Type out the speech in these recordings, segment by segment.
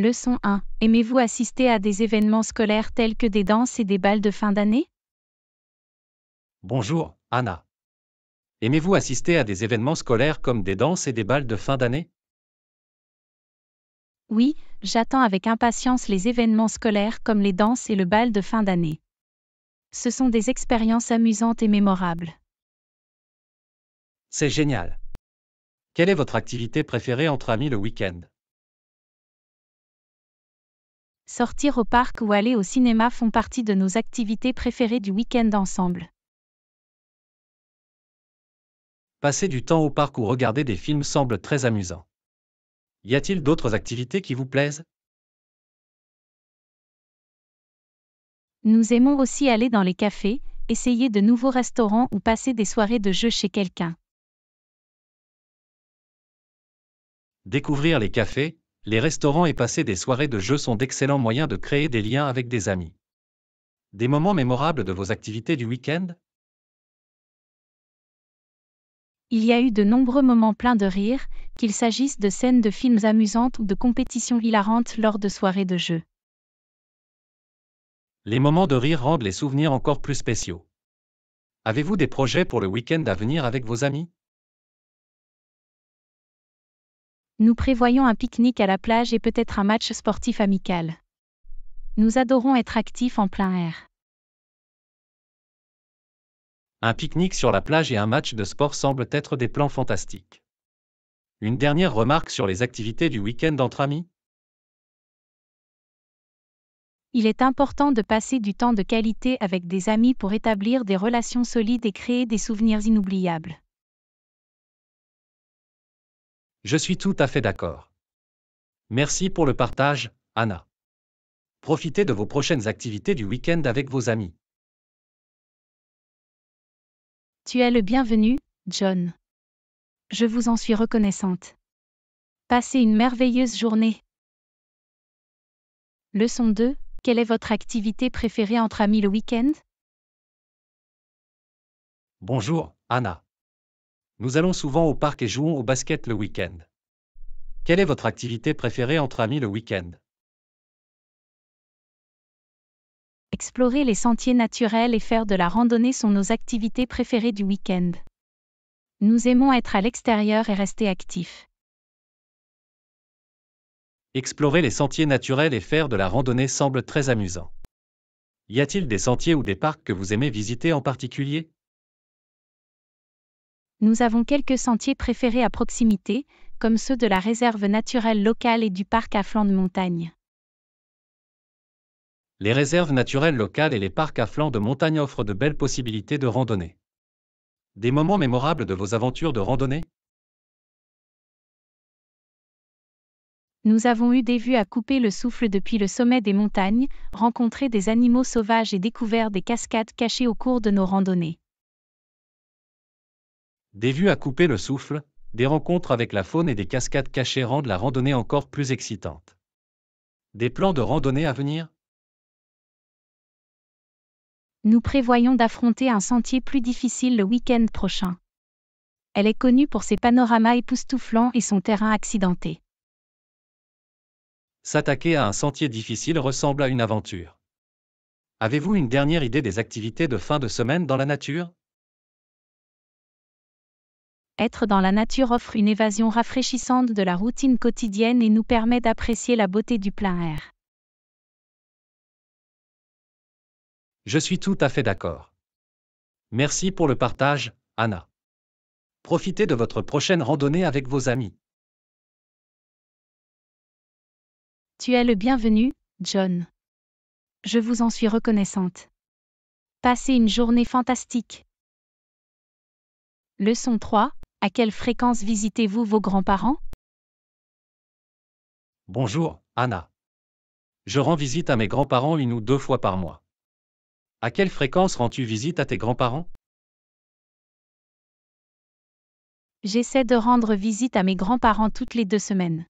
Leçon 1. Aimez-vous assister à des événements scolaires tels que des danses et des balles de fin d'année Bonjour, Anna. Aimez-vous assister à des événements scolaires comme des danses et des balles de fin d'année Oui, j'attends avec impatience les événements scolaires comme les danses et le bal de fin d'année. Ce sont des expériences amusantes et mémorables. C'est génial. Quelle est votre activité préférée entre amis le week-end sortir au parc ou aller au cinéma font partie de nos activités préférées du week-end ensemble. Passer du temps au parc ou regarder des films semble très amusant. Y a-t-il d'autres activités qui vous plaisent Nous aimons aussi aller dans les cafés, essayer de nouveaux restaurants ou passer des soirées de jeu chez quelqu'un. Découvrir les cafés, les restaurants et passer des soirées de jeux sont d'excellents moyens de créer des liens avec des amis. Des moments mémorables de vos activités du week-end Il y a eu de nombreux moments pleins de rire, qu'il s'agisse de scènes de films amusantes ou de compétitions hilarantes lors de soirées de jeu. Les moments de rire rendent les souvenirs encore plus spéciaux. Avez-vous des projets pour le week-end à venir avec vos amis Nous prévoyons un pique-nique à la plage et peut-être un match sportif amical. Nous adorons être actifs en plein air. Un pique-nique sur la plage et un match de sport semblent être des plans fantastiques. Une dernière remarque sur les activités du week-end entre amis Il est important de passer du temps de qualité avec des amis pour établir des relations solides et créer des souvenirs inoubliables. Je suis tout à fait d'accord. Merci pour le partage, Anna. Profitez de vos prochaines activités du week-end avec vos amis. Tu es le bienvenu, John. Je vous en suis reconnaissante. Passez une merveilleuse journée. Leçon 2. Quelle est votre activité préférée entre amis le week-end Bonjour, Anna. Nous allons souvent au parc et jouons au basket le week-end. Quelle est votre activité préférée entre amis le week-end Explorer les sentiers naturels et faire de la randonnée sont nos activités préférées du week-end. Nous aimons être à l'extérieur et rester actifs. Explorer les sentiers naturels et faire de la randonnée semble très amusant. Y a-t-il des sentiers ou des parcs que vous aimez visiter en particulier nous avons quelques sentiers préférés à proximité, comme ceux de la réserve naturelle locale et du parc à flanc de montagne. Les réserves naturelles locales et les parcs à flanc de montagne offrent de belles possibilités de randonnée. Des moments mémorables de vos aventures de randonnée Nous avons eu des vues à couper le souffle depuis le sommet des montagnes, rencontré des animaux sauvages et découvert des cascades cachées au cours de nos randonnées. Des vues à couper le souffle, des rencontres avec la faune et des cascades cachées rendent la randonnée encore plus excitante. Des plans de randonnée à venir Nous prévoyons d'affronter un sentier plus difficile le week-end prochain. Elle est connue pour ses panoramas époustouflants et son terrain accidenté. S'attaquer à un sentier difficile ressemble à une aventure. Avez-vous une dernière idée des activités de fin de semaine dans la nature être dans la nature offre une évasion rafraîchissante de la routine quotidienne et nous permet d'apprécier la beauté du plein air. Je suis tout à fait d'accord. Merci pour le partage, Anna. Profitez de votre prochaine randonnée avec vos amis. Tu es le bienvenu, John. Je vous en suis reconnaissante. Passez une journée fantastique. Leçon 3. À quelle fréquence visitez-vous vos grands-parents Bonjour, Anna. Je rends visite à mes grands-parents une ou deux fois par mois. À quelle fréquence rends-tu visite à tes grands-parents J'essaie de rendre visite à mes grands-parents toutes les deux semaines.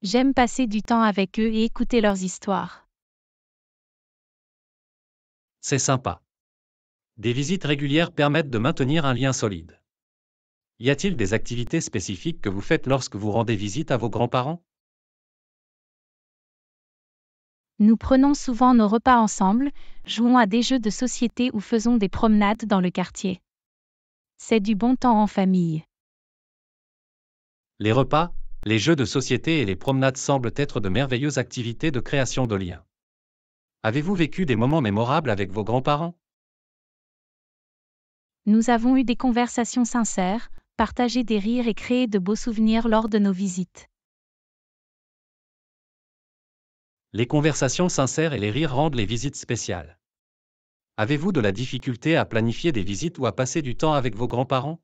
J'aime passer du temps avec eux et écouter leurs histoires. C'est sympa. Des visites régulières permettent de maintenir un lien solide. Y a-t-il des activités spécifiques que vous faites lorsque vous rendez visite à vos grands-parents Nous prenons souvent nos repas ensemble, jouons à des jeux de société ou faisons des promenades dans le quartier. C'est du bon temps en famille. Les repas, les jeux de société et les promenades semblent être de merveilleuses activités de création de liens. Avez-vous vécu des moments mémorables avec vos grands-parents Nous avons eu des conversations sincères, partager des rires et créer de beaux souvenirs lors de nos visites. Les conversations sincères et les rires rendent les visites spéciales. Avez-vous de la difficulté à planifier des visites ou à passer du temps avec vos grands-parents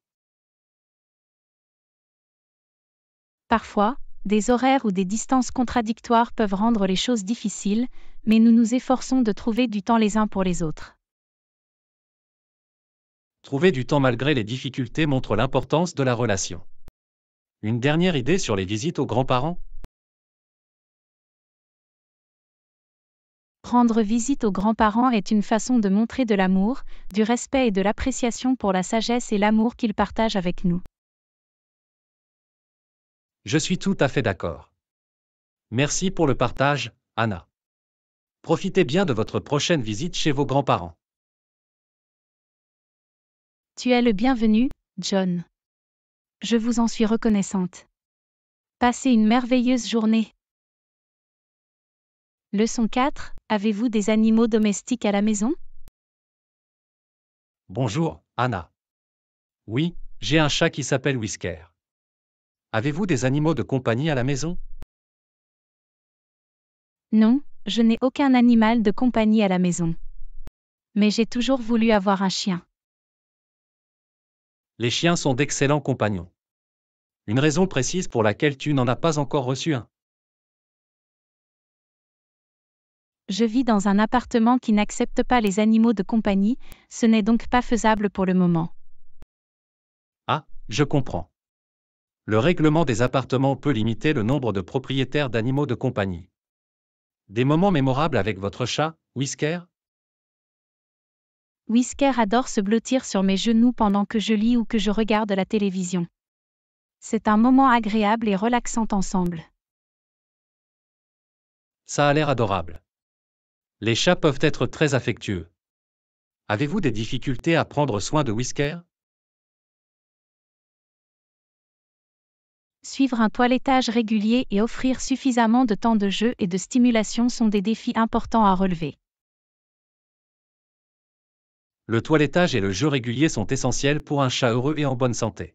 Parfois, des horaires ou des distances contradictoires peuvent rendre les choses difficiles, mais nous nous efforçons de trouver du temps les uns pour les autres. Trouver du temps malgré les difficultés montre l'importance de la relation. Une dernière idée sur les visites aux grands-parents Prendre visite aux grands-parents est une façon de montrer de l'amour, du respect et de l'appréciation pour la sagesse et l'amour qu'ils partagent avec nous. Je suis tout à fait d'accord. Merci pour le partage, Anna. Profitez bien de votre prochaine visite chez vos grands-parents. Tu es le bienvenu, John. Je vous en suis reconnaissante. Passez une merveilleuse journée. Leçon 4. Avez-vous des animaux domestiques à la maison Bonjour, Anna. Oui, j'ai un chat qui s'appelle Whisker. Avez-vous des animaux de compagnie à la maison Non, je n'ai aucun animal de compagnie à la maison. Mais j'ai toujours voulu avoir un chien. Les chiens sont d'excellents compagnons. Une raison précise pour laquelle tu n'en as pas encore reçu un. Je vis dans un appartement qui n'accepte pas les animaux de compagnie, ce n'est donc pas faisable pour le moment. Ah, je comprends. Le règlement des appartements peut limiter le nombre de propriétaires d'animaux de compagnie. Des moments mémorables avec votre chat, Whisker Whisker adore se blottir sur mes genoux pendant que je lis ou que je regarde la télévision. C'est un moment agréable et relaxant ensemble. Ça a l'air adorable. Les chats peuvent être très affectueux. Avez-vous des difficultés à prendre soin de Whisker Suivre un toilettage régulier et offrir suffisamment de temps de jeu et de stimulation sont des défis importants à relever le toilettage et le jeu régulier sont essentiels pour un chat heureux et en bonne santé.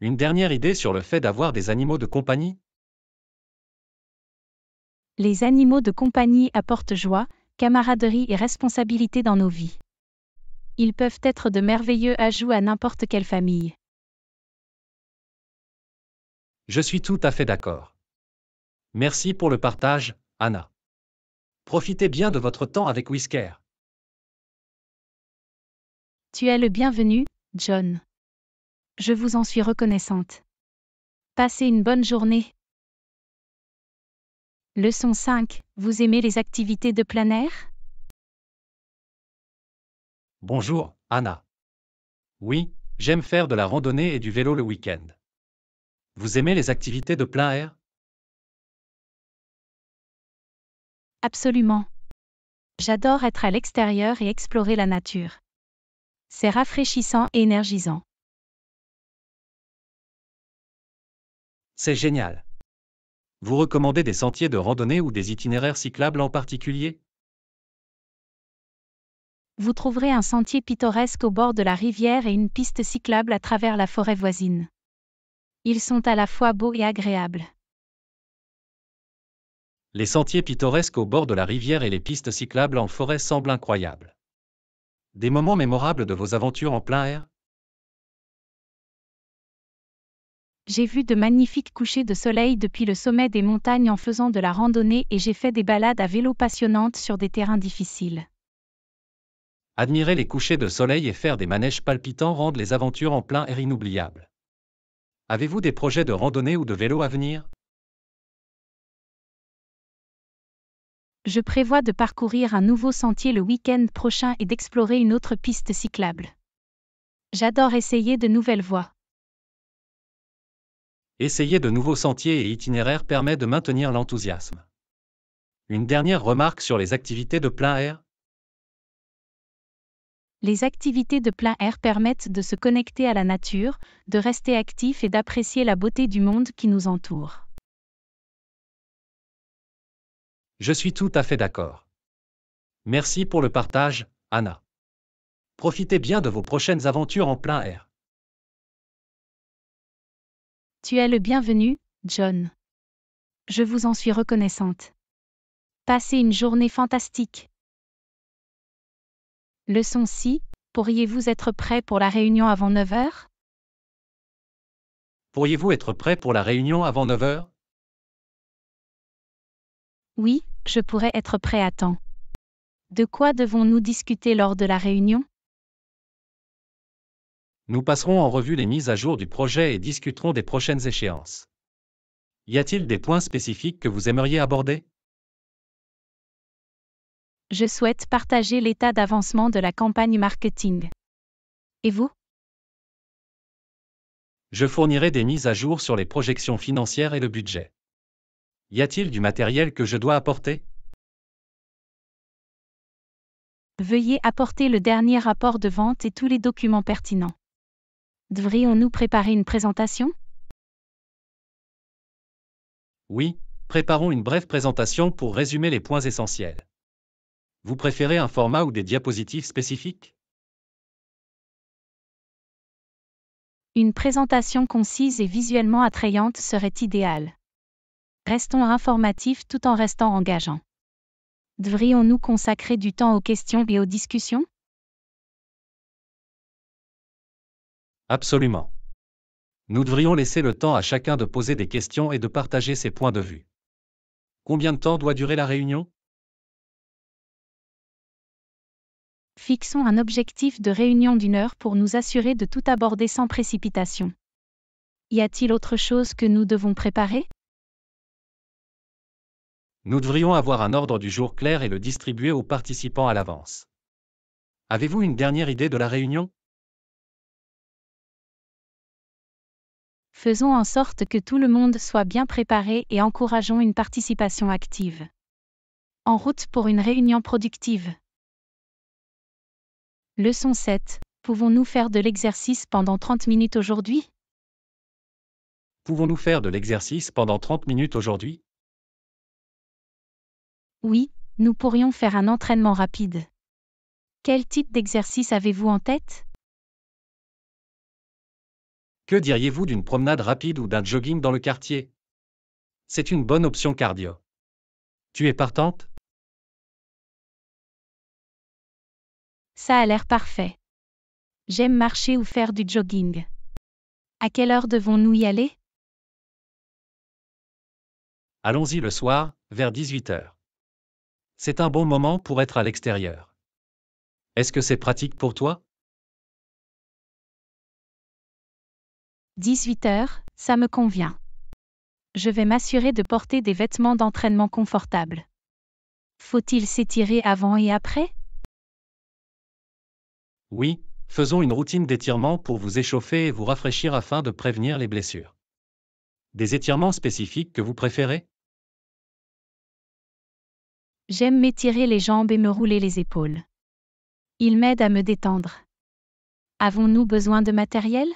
Une dernière idée sur le fait d'avoir des animaux de compagnie Les animaux de compagnie apportent joie, camaraderie et responsabilité dans nos vies. Ils peuvent être de merveilleux ajouts à n'importe quelle famille. Je suis tout à fait d'accord. Merci pour le partage, Anna. Profitez bien de votre temps avec Whisker. Tu es le bienvenu, John. Je vous en suis reconnaissante. Passez une bonne journée. Leçon 5. Vous aimez les activités de plein air Bonjour, Anna. Oui, j'aime faire de la randonnée et du vélo le week-end. Vous aimez les activités de plein air Absolument. J'adore être à l'extérieur et explorer la nature. C'est rafraîchissant et énergisant. C'est génial. Vous recommandez des sentiers de randonnée ou des itinéraires cyclables en particulier Vous trouverez un sentier pittoresque au bord de la rivière et une piste cyclable à travers la forêt voisine. Ils sont à la fois beaux et agréables. Les sentiers pittoresques au bord de la rivière et les pistes cyclables en forêt semblent incroyables. Des moments mémorables de vos aventures en plein air J'ai vu de magnifiques couchers de soleil depuis le sommet des montagnes en faisant de la randonnée et j'ai fait des balades à vélo passionnantes sur des terrains difficiles. Admirer les couchers de soleil et faire des manèges palpitants rendent les aventures en plein air inoubliables. Avez-vous des projets de randonnée ou de vélo à venir je prévois de parcourir un nouveau sentier le week-end prochain et d'explorer une autre piste cyclable. J'adore essayer de nouvelles voies. Essayer de nouveaux sentiers et itinéraires permet de maintenir l'enthousiasme. Une dernière remarque sur les activités de plein air. Les activités de plein air permettent de se connecter à la nature, de rester actif et d'apprécier la beauté du monde qui nous entoure. Je suis tout à fait d'accord. Merci pour le partage, Anna. Profitez bien de vos prochaines aventures en plein air. Tu es le bienvenu, John. Je vous en suis reconnaissante. Passez une journée fantastique. Leçon 6. Pourriez-vous être prêt pour la réunion avant 9 heures Pourriez-vous être prêt pour la réunion avant 9 heures oui, je pourrais être prêt à temps. De quoi devons-nous discuter lors de la réunion Nous passerons en revue les mises à jour du projet et discuterons des prochaines échéances. Y a-t-il des points spécifiques que vous aimeriez aborder Je souhaite partager l'état d'avancement de la campagne marketing. Et vous Je fournirai des mises à jour sur les projections financières et le budget. Y a-t-il du matériel que je dois apporter Veuillez apporter le dernier rapport de vente et tous les documents pertinents. Devrions-nous préparer une présentation Oui, préparons une brève présentation pour résumer les points essentiels. Vous préférez un format ou des diapositives spécifiques Une présentation concise et visuellement attrayante serait idéale. Restons informatifs tout en restant engageants. Devrions-nous consacrer du temps aux questions et aux discussions Absolument. Nous devrions laisser le temps à chacun de poser des questions et de partager ses points de vue. Combien de temps doit durer la réunion Fixons un objectif de réunion d'une heure pour nous assurer de tout aborder sans précipitation. Y a-t-il autre chose que nous devons préparer nous devrions avoir un ordre du jour clair et le distribuer aux participants à l'avance. Avez-vous une dernière idée de la réunion Faisons en sorte que tout le monde soit bien préparé et encourageons une participation active. En route pour une réunion productive. Leçon 7. Pouvons-nous faire de l'exercice pendant 30 minutes aujourd'hui Pouvons-nous faire de l'exercice pendant 30 minutes aujourd'hui oui, nous pourrions faire un entraînement rapide. Quel type d'exercice avez-vous en tête Que diriez-vous d'une promenade rapide ou d'un jogging dans le quartier C'est une bonne option cardio. Tu es partante Ça a l'air parfait. J'aime marcher ou faire du jogging. À quelle heure devons-nous y aller Allons-y le soir, vers 18h. C'est un bon moment pour être à l'extérieur. Est-ce que c'est pratique pour toi 18h, ça me convient. Je vais m'assurer de porter des vêtements d'entraînement confortables. Faut-il s'étirer avant et après Oui, faisons une routine d'étirement pour vous échauffer et vous rafraîchir afin de prévenir les blessures. Des étirements spécifiques que vous préférez J'aime m'étirer les jambes et me rouler les épaules. Il m'aide à me détendre. Avons-nous besoin de matériel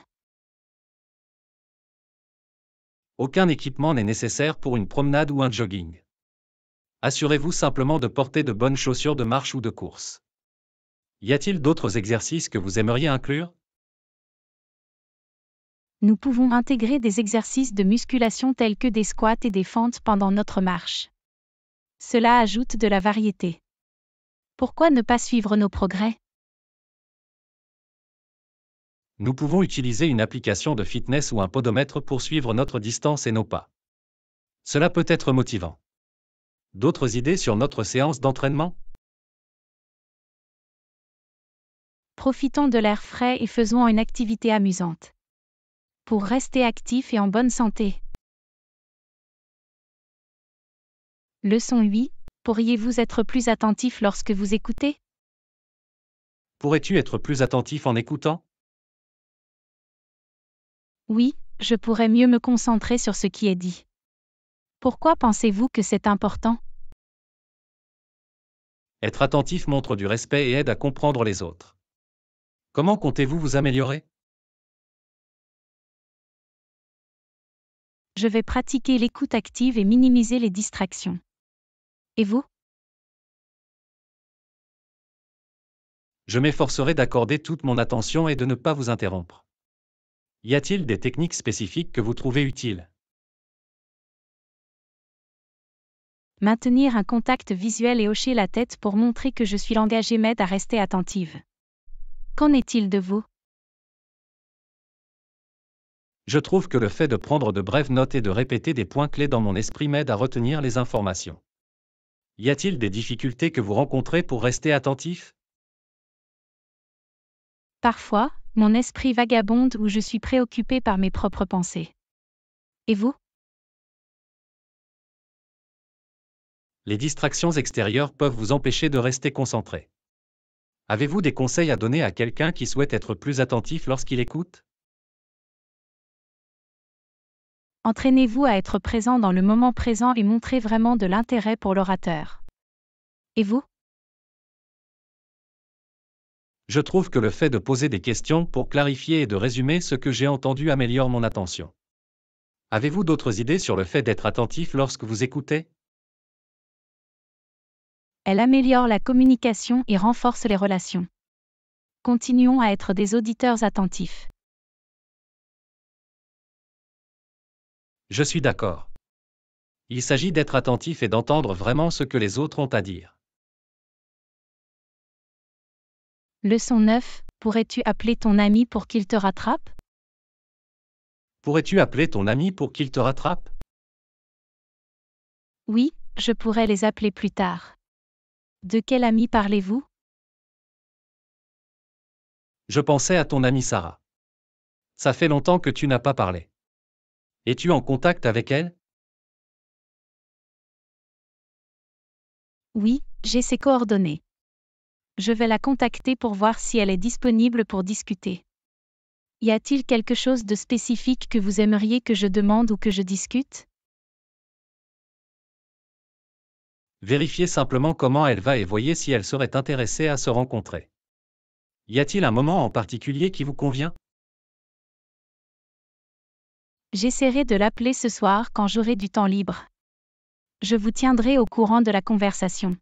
Aucun équipement n'est nécessaire pour une promenade ou un jogging. Assurez-vous simplement de porter de bonnes chaussures de marche ou de course. Y a-t-il d'autres exercices que vous aimeriez inclure Nous pouvons intégrer des exercices de musculation tels que des squats et des fentes pendant notre marche. Cela ajoute de la variété. Pourquoi ne pas suivre nos progrès Nous pouvons utiliser une application de fitness ou un podomètre pour suivre notre distance et nos pas. Cela peut être motivant. D'autres idées sur notre séance d'entraînement Profitons de l'air frais et faisons une activité amusante. Pour rester actif et en bonne santé. Leçon 8. Pourriez-vous être plus attentif lorsque vous écoutez Pourrais-tu être plus attentif en écoutant Oui, je pourrais mieux me concentrer sur ce qui est dit. Pourquoi pensez-vous que c'est important Être attentif montre du respect et aide à comprendre les autres. Comment comptez-vous vous améliorer Je vais pratiquer l'écoute active et minimiser les distractions. Et vous Je m'efforcerai d'accorder toute mon attention et de ne pas vous interrompre. Y a-t-il des techniques spécifiques que vous trouvez utiles Maintenir un contact visuel et hocher la tête pour montrer que je suis l'engagé m'aide à rester attentive. Qu'en est-il de vous Je trouve que le fait de prendre de brèves notes et de répéter des points clés dans mon esprit m'aide à retenir les informations. Y a-t-il des difficultés que vous rencontrez pour rester attentif Parfois, mon esprit vagabonde ou je suis préoccupé par mes propres pensées. Et vous Les distractions extérieures peuvent vous empêcher de rester concentré. Avez-vous des conseils à donner à quelqu'un qui souhaite être plus attentif lorsqu'il écoute entraînez-vous à être présent dans le moment présent et montrez vraiment de l'intérêt pour l'orateur. Et vous Je trouve que le fait de poser des questions pour clarifier et de résumer ce que j'ai entendu améliore mon attention. Avez-vous d'autres idées sur le fait d'être attentif lorsque vous écoutez Elle améliore la communication et renforce les relations. Continuons à être des auditeurs attentifs. Je suis d'accord. Il s'agit d'être attentif et d'entendre vraiment ce que les autres ont à dire. Leçon 9. Pourrais-tu appeler ton ami pour qu'il te rattrape Pourrais-tu appeler ton ami pour qu'il te rattrape Oui, je pourrais les appeler plus tard. De quel ami parlez-vous Je pensais à ton ami Sarah. Ça fait longtemps que tu n'as pas parlé. Es-tu en contact avec elle Oui, j'ai ses coordonnées. Je vais la contacter pour voir si elle est disponible pour discuter. Y a-t-il quelque chose de spécifique que vous aimeriez que je demande ou que je discute Vérifiez simplement comment elle va et voyez si elle serait intéressée à se rencontrer. Y a-t-il un moment en particulier qui vous convient J'essaierai de l'appeler ce soir quand j'aurai du temps libre. Je vous tiendrai au courant de la conversation.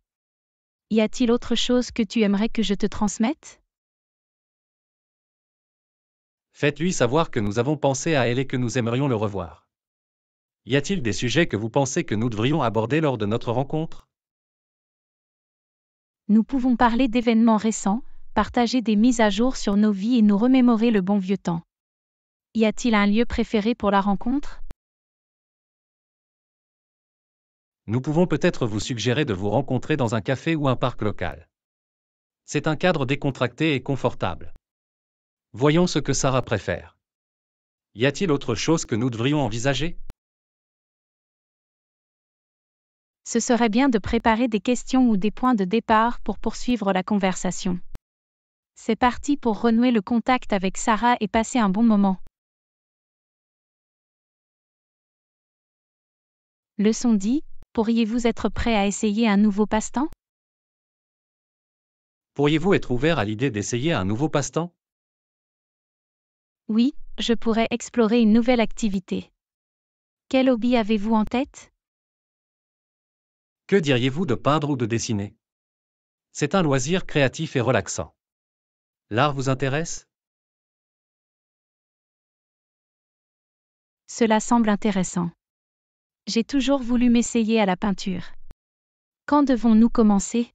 Y a-t-il autre chose que tu aimerais que je te transmette Faites-lui savoir que nous avons pensé à elle et que nous aimerions le revoir. Y a-t-il des sujets que vous pensez que nous devrions aborder lors de notre rencontre Nous pouvons parler d'événements récents, partager des mises à jour sur nos vies et nous remémorer le bon vieux temps. Y a-t-il un lieu préféré pour la rencontre Nous pouvons peut-être vous suggérer de vous rencontrer dans un café ou un parc local. C'est un cadre décontracté et confortable. Voyons ce que Sarah préfère. Y a-t-il autre chose que nous devrions envisager Ce serait bien de préparer des questions ou des points de départ pour poursuivre la conversation. C'est parti pour renouer le contact avec Sarah et passer un bon moment. Leçon dit, pourriez-vous être prêt à essayer un nouveau passe-temps Pourriez-vous être ouvert à l'idée d'essayer un nouveau passe-temps Oui, je pourrais explorer une nouvelle activité. Quel hobby avez-vous en tête Que diriez-vous de peindre ou de dessiner C'est un loisir créatif et relaxant. L'art vous intéresse Cela semble intéressant. J'ai toujours voulu m'essayer à la peinture. Quand devons-nous commencer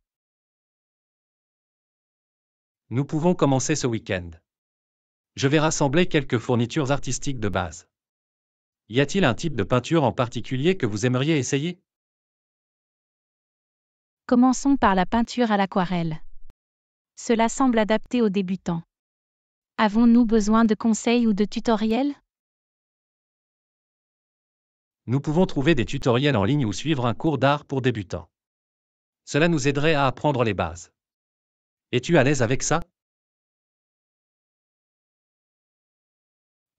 Nous pouvons commencer ce week-end. Je vais rassembler quelques fournitures artistiques de base. Y a-t-il un type de peinture en particulier que vous aimeriez essayer Commençons par la peinture à l'aquarelle. Cela semble adapté aux débutants. Avons-nous besoin de conseils ou de tutoriels nous pouvons trouver des tutoriels en ligne ou suivre un cours d'art pour débutants. Cela nous aiderait à apprendre les bases. Es-tu à l'aise avec ça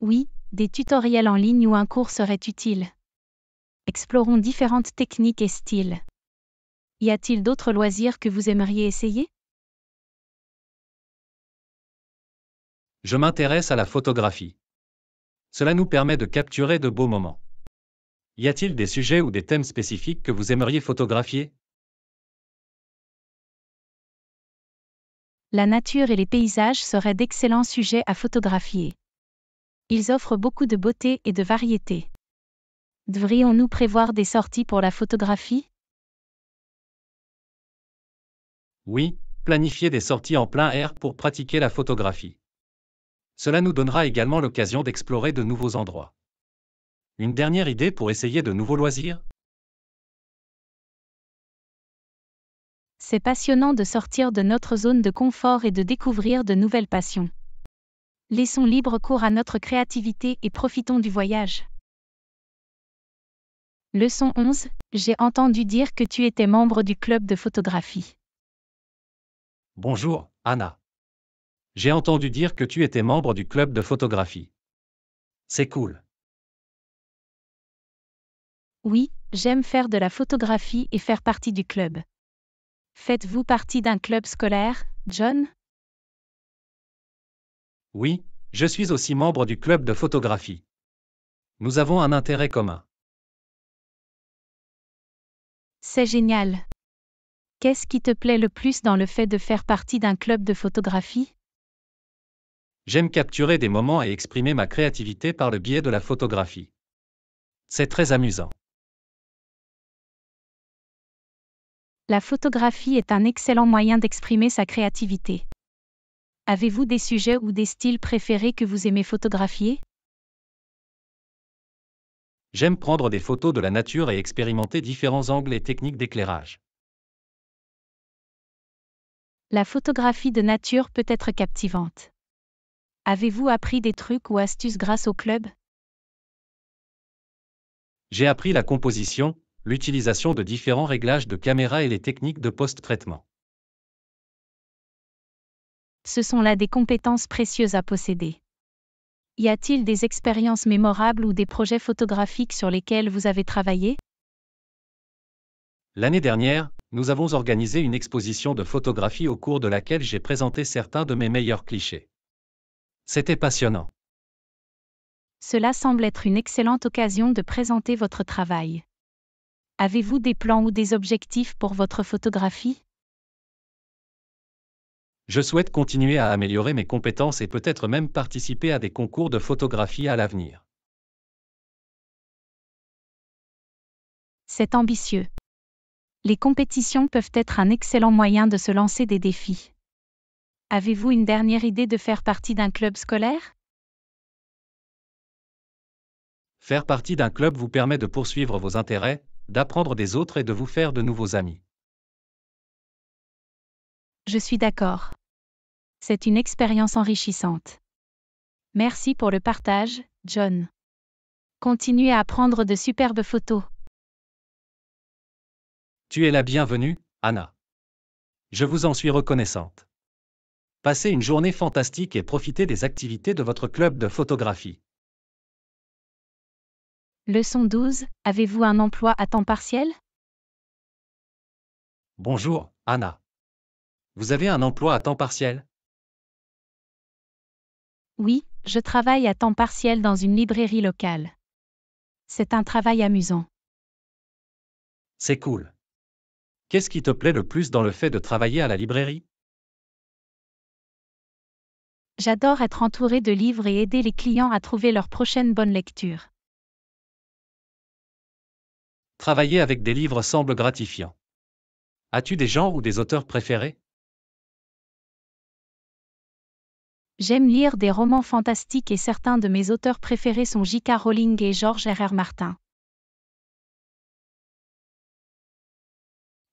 Oui, des tutoriels en ligne ou un cours seraient utiles. Explorons différentes techniques et styles. Y a-t-il d'autres loisirs que vous aimeriez essayer Je m'intéresse à la photographie. Cela nous permet de capturer de beaux moments. Y a-t-il des sujets ou des thèmes spécifiques que vous aimeriez photographier La nature et les paysages seraient d'excellents sujets à photographier. Ils offrent beaucoup de beauté et de variété. Devrions-nous prévoir des sorties pour la photographie Oui, planifier des sorties en plein air pour pratiquer la photographie. Cela nous donnera également l'occasion d'explorer de nouveaux endroits. Une dernière idée pour essayer de nouveaux loisirs C'est passionnant de sortir de notre zone de confort et de découvrir de nouvelles passions. Laissons libre cours à notre créativité et profitons du voyage. Leçon 11. J'ai entendu dire que tu étais membre du club de photographie. Bonjour, Anna. J'ai entendu dire que tu étais membre du club de photographie. C'est cool. Oui, j'aime faire de la photographie et faire partie du club. Faites-vous partie d'un club scolaire, John Oui, je suis aussi membre du club de photographie. Nous avons un intérêt commun. C'est génial. Qu'est-ce qui te plaît le plus dans le fait de faire partie d'un club de photographie J'aime capturer des moments et exprimer ma créativité par le biais de la photographie. C'est très amusant. La photographie est un excellent moyen d'exprimer sa créativité. Avez-vous des sujets ou des styles préférés que vous aimez photographier J'aime prendre des photos de la nature et expérimenter différents angles et techniques d'éclairage. La photographie de nature peut être captivante. Avez-vous appris des trucs ou astuces grâce au club J'ai appris la composition, l'utilisation de différents réglages de caméra et les techniques de post-traitement. Ce sont là des compétences précieuses à posséder. Y a-t-il des expériences mémorables ou des projets photographiques sur lesquels vous avez travaillé L'année dernière, nous avons organisé une exposition de photographie au cours de laquelle j'ai présenté certains de mes meilleurs clichés. C'était passionnant. Cela semble être une excellente occasion de présenter votre travail. Avez-vous des plans ou des objectifs pour votre photographie Je souhaite continuer à améliorer mes compétences et peut-être même participer à des concours de photographie à l'avenir. C'est ambitieux. Les compétitions peuvent être un excellent moyen de se lancer des défis. Avez-vous une dernière idée de faire partie d'un club scolaire Faire partie d'un club vous permet de poursuivre vos intérêts, d'apprendre des autres et de vous faire de nouveaux amis. Je suis d'accord. C'est une expérience enrichissante. Merci pour le partage, John. Continuez à prendre de superbes photos. Tu es la bienvenue, Anna. Je vous en suis reconnaissante. Passez une journée fantastique et profitez des activités de votre club de photographie. Leçon 12, avez-vous un emploi à temps partiel Bonjour, Anna. Vous avez un emploi à temps partiel Oui, je travaille à temps partiel dans une librairie locale. C'est un travail amusant. C'est cool. Qu'est-ce qui te plaît le plus dans le fait de travailler à la librairie J'adore être entouré de livres et aider les clients à trouver leur prochaine bonne lecture. Travailler avec des livres semble gratifiant. As-tu des genres ou des auteurs préférés J'aime lire des romans fantastiques et certains de mes auteurs préférés sont J.K. Rowling et George R.R. Martin.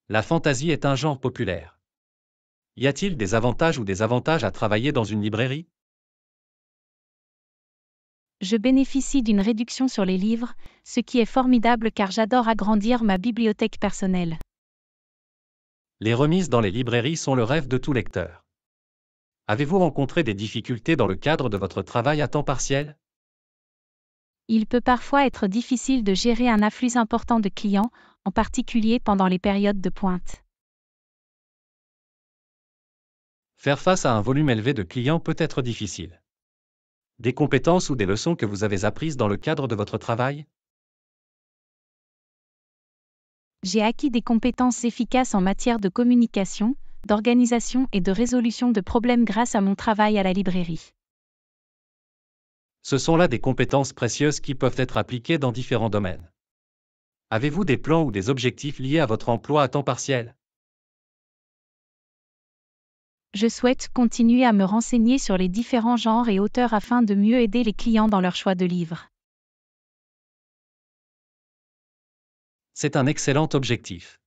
La fantaisie est un genre populaire. Y a-t-il des avantages ou des avantages à travailler dans une librairie je bénéficie d'une réduction sur les livres, ce qui est formidable car j'adore agrandir ma bibliothèque personnelle. Les remises dans les librairies sont le rêve de tout lecteur. Avez-vous rencontré des difficultés dans le cadre de votre travail à temps partiel Il peut parfois être difficile de gérer un afflux important de clients, en particulier pendant les périodes de pointe. Faire face à un volume élevé de clients peut être difficile. Des compétences ou des leçons que vous avez apprises dans le cadre de votre travail J'ai acquis des compétences efficaces en matière de communication, d'organisation et de résolution de problèmes grâce à mon travail à la librairie. Ce sont là des compétences précieuses qui peuvent être appliquées dans différents domaines. Avez-vous des plans ou des objectifs liés à votre emploi à temps partiel je souhaite continuer à me renseigner sur les différents genres et auteurs afin de mieux aider les clients dans leur choix de livres. C'est un excellent objectif.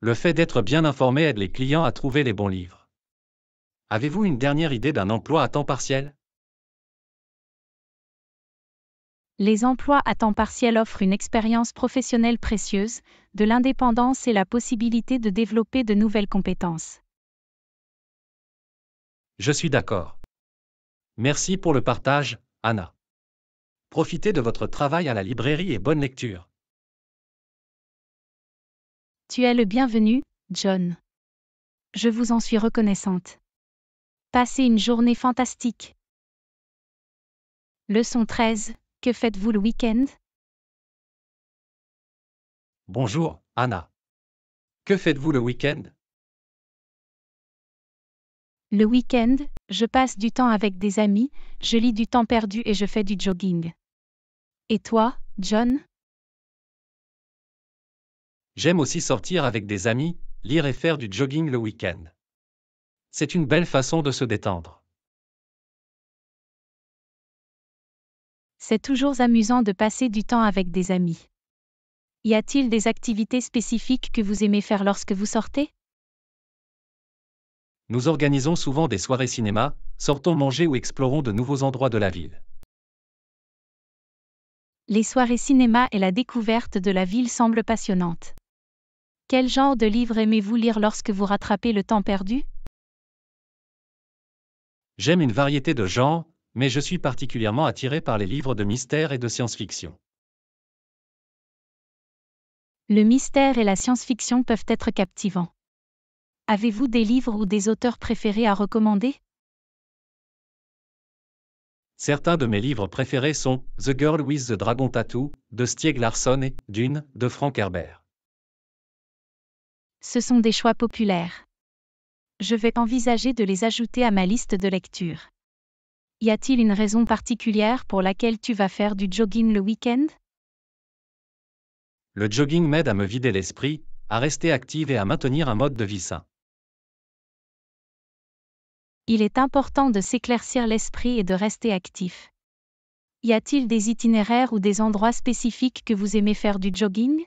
Le fait d'être bien informé aide les clients à trouver les bons livres. Avez-vous une dernière idée d'un emploi à temps partiel Les emplois à temps partiel offrent une expérience professionnelle précieuse, de l'indépendance et la possibilité de développer de nouvelles compétences. Je suis d'accord. Merci pour le partage, Anna. Profitez de votre travail à la librairie et bonne lecture. Tu es le bienvenu, John. Je vous en suis reconnaissante. Passez une journée fantastique. Leçon 13. Que faites-vous le week-end Bonjour, Anna. Que faites-vous le week-end le week-end, je passe du temps avec des amis, je lis du temps perdu et je fais du jogging. Et toi, John J'aime aussi sortir avec des amis, lire et faire du jogging le week-end. C'est une belle façon de se détendre. C'est toujours amusant de passer du temps avec des amis. Y a-t-il des activités spécifiques que vous aimez faire lorsque vous sortez nous organisons souvent des soirées cinéma, sortons manger ou explorons de nouveaux endroits de la ville. Les soirées cinéma et la découverte de la ville semblent passionnantes. Quel genre de livre aimez-vous lire lorsque vous rattrapez le temps perdu J'aime une variété de genres, mais je suis particulièrement attiré par les livres de mystère et de science-fiction. Le mystère et la science-fiction peuvent être captivants. Avez-vous des livres ou des auteurs préférés à recommander Certains de mes livres préférés sont The Girl with the Dragon Tattoo de Stieg Larsson et Dune de Frank Herbert. Ce sont des choix populaires. Je vais envisager de les ajouter à ma liste de lecture. Y a-t-il une raison particulière pour laquelle tu vas faire du jogging le week-end Le jogging m'aide à me vider l'esprit, à rester active et à maintenir un mode de vie sain il est important de s'éclaircir l'esprit et de rester actif. Y a-t-il des itinéraires ou des endroits spécifiques que vous aimez faire du jogging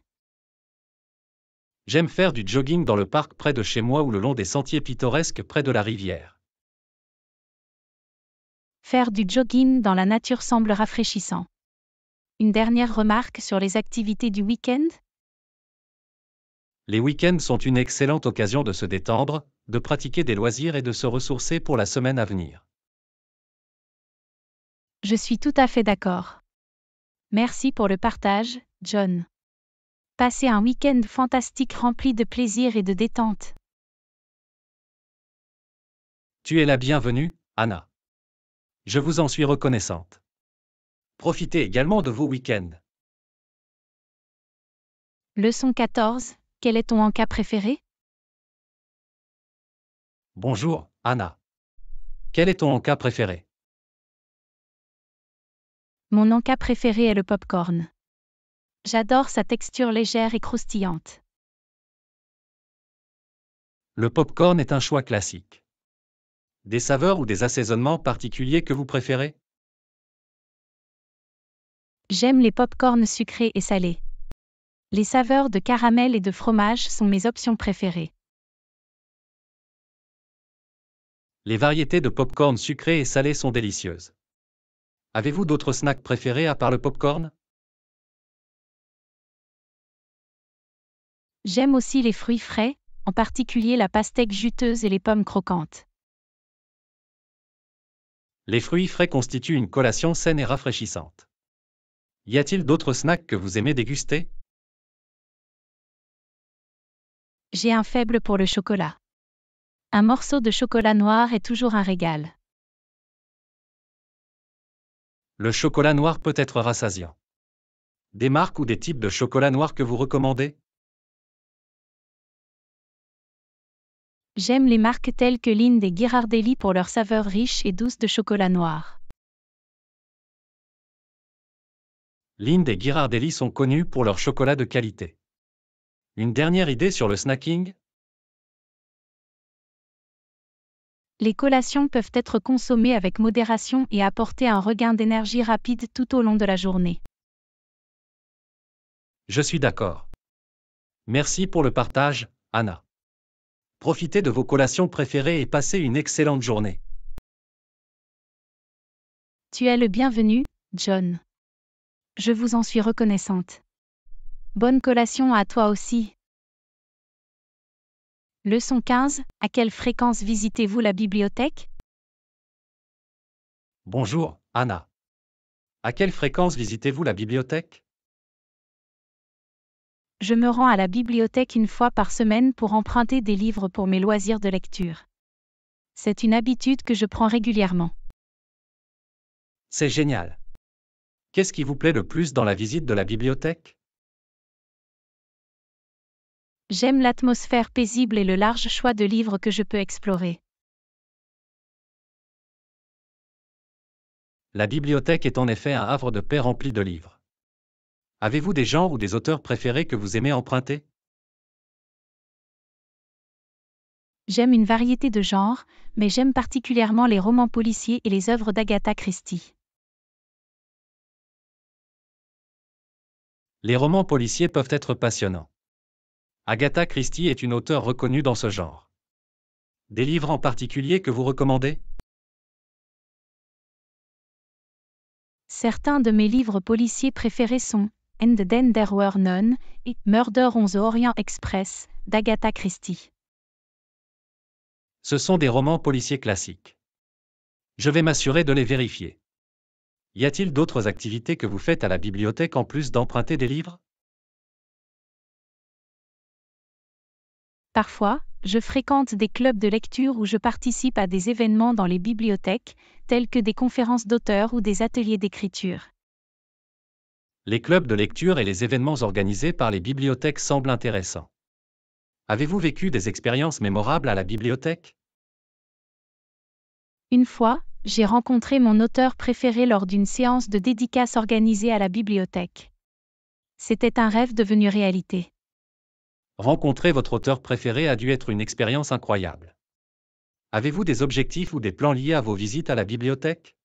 J'aime faire du jogging dans le parc près de chez moi ou le long des sentiers pittoresques près de la rivière. Faire du jogging dans la nature semble rafraîchissant. Une dernière remarque sur les activités du week-end les week-ends sont une excellente occasion de se détendre, de pratiquer des loisirs et de se ressourcer pour la semaine à venir. Je suis tout à fait d'accord. Merci pour le partage, John. Passez un week-end fantastique rempli de plaisir et de détente. Tu es la bienvenue, Anna. Je vous en suis reconnaissante. Profitez également de vos week-ends. Leçon 14, quel est ton encas préféré Bonjour, Anna. Quel est ton encas préféré Mon encas préféré est le pop-corn. J'adore sa texture légère et croustillante. Le popcorn est un choix classique. Des saveurs ou des assaisonnements particuliers que vous préférez J'aime les pop popcorns sucrés et salés. Les saveurs de caramel et de fromage sont mes options préférées. Les variétés de pop-corn sucré et salé sont délicieuses. Avez-vous d'autres snacks préférés à part le pop-corn J'aime aussi les fruits frais, en particulier la pastèque juteuse et les pommes croquantes. Les fruits frais constituent une collation saine et rafraîchissante. Y a-t-il d'autres snacks que vous aimez déguster J'ai un faible pour le chocolat. Un morceau de chocolat noir est toujours un régal. Le chocolat noir peut être rassasiant. Des marques ou des types de chocolat noir que vous recommandez J'aime les marques telles que Linde et Ghirardelli pour leur saveur riche et douce de chocolat noir. Linde et Ghirardelli sont connus pour leur chocolat de qualité. Une dernière idée sur le snacking Les collations peuvent être consommées avec modération et apporter un regain d'énergie rapide tout au long de la journée. Je suis d'accord. Merci pour le partage, Anna. Profitez de vos collations préférées et passez une excellente journée. Tu es le bienvenu, John. Je vous en suis reconnaissante. Bonne collation à toi aussi. Leçon 15. À quelle fréquence visitez-vous la bibliothèque Bonjour, Anna. À quelle fréquence visitez-vous la bibliothèque Je me rends à la bibliothèque une fois par semaine pour emprunter des livres pour mes loisirs de lecture. C'est une habitude que je prends régulièrement. C'est génial. Qu'est-ce qui vous plaît le plus dans la visite de la bibliothèque J'aime l'atmosphère paisible et le large choix de livres que je peux explorer. La bibliothèque est en effet un havre de paix rempli de livres. Avez-vous des genres ou des auteurs préférés que vous aimez emprunter J'aime une variété de genres, mais j'aime particulièrement les romans policiers et les œuvres d'Agatha Christie. Les romans policiers peuvent être passionnants. Agatha Christie est une auteure reconnue dans ce genre. Des livres en particulier que vous recommandez Certains de mes livres policiers préférés sont End Then There Were None et Murder on Orient Express d'Agatha Christie. Ce sont des romans policiers classiques. Je vais m'assurer de les vérifier. Y a-t-il d'autres activités que vous faites à la bibliothèque en plus d'emprunter des livres Parfois, je fréquente des clubs de lecture où je participe à des événements dans les bibliothèques, tels que des conférences d'auteurs ou des ateliers d'écriture. Les clubs de lecture et les événements organisés par les bibliothèques semblent intéressants. Avez-vous vécu des expériences mémorables à la bibliothèque Une fois, j'ai rencontré mon auteur préféré lors d'une séance de dédicace organisée à la bibliothèque. C'était un rêve devenu réalité. Rencontrer votre auteur préféré a dû être une expérience incroyable. Avez-vous des objectifs ou des plans liés à vos visites à la bibliothèque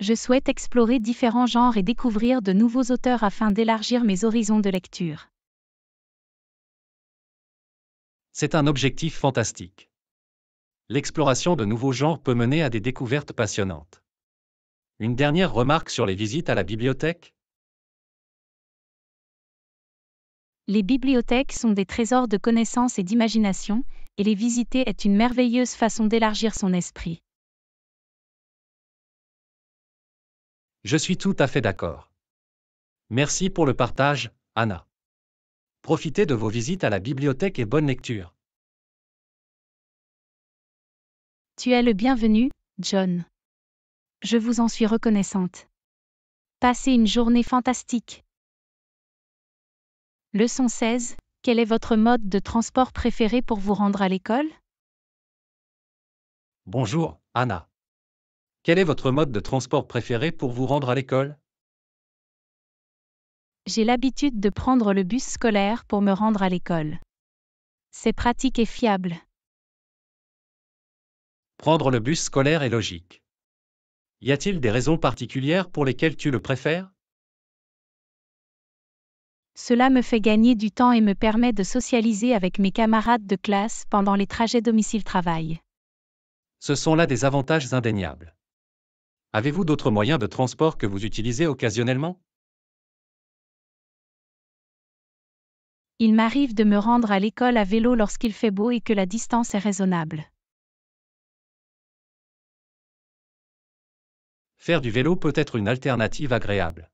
Je souhaite explorer différents genres et découvrir de nouveaux auteurs afin d'élargir mes horizons de lecture. C'est un objectif fantastique. L'exploration de nouveaux genres peut mener à des découvertes passionnantes. Une dernière remarque sur les visites à la bibliothèque Les bibliothèques sont des trésors de connaissances et d'imagination, et les visiter est une merveilleuse façon d'élargir son esprit. Je suis tout à fait d'accord. Merci pour le partage, Anna. Profitez de vos visites à la bibliothèque et bonne lecture. Tu es le bienvenu, John. Je vous en suis reconnaissante. Passez une journée fantastique. Leçon 16. Quel est votre mode de transport préféré pour vous rendre à l'école Bonjour, Anna. Quel est votre mode de transport préféré pour vous rendre à l'école J'ai l'habitude de prendre le bus scolaire pour me rendre à l'école. C'est pratique et fiable. Prendre le bus scolaire est logique. Y a-t-il des raisons particulières pour lesquelles tu le préfères cela me fait gagner du temps et me permet de socialiser avec mes camarades de classe pendant les trajets domicile-travail. Ce sont là des avantages indéniables. Avez-vous d'autres moyens de transport que vous utilisez occasionnellement Il m'arrive de me rendre à l'école à vélo lorsqu'il fait beau et que la distance est raisonnable. Faire du vélo peut être une alternative agréable.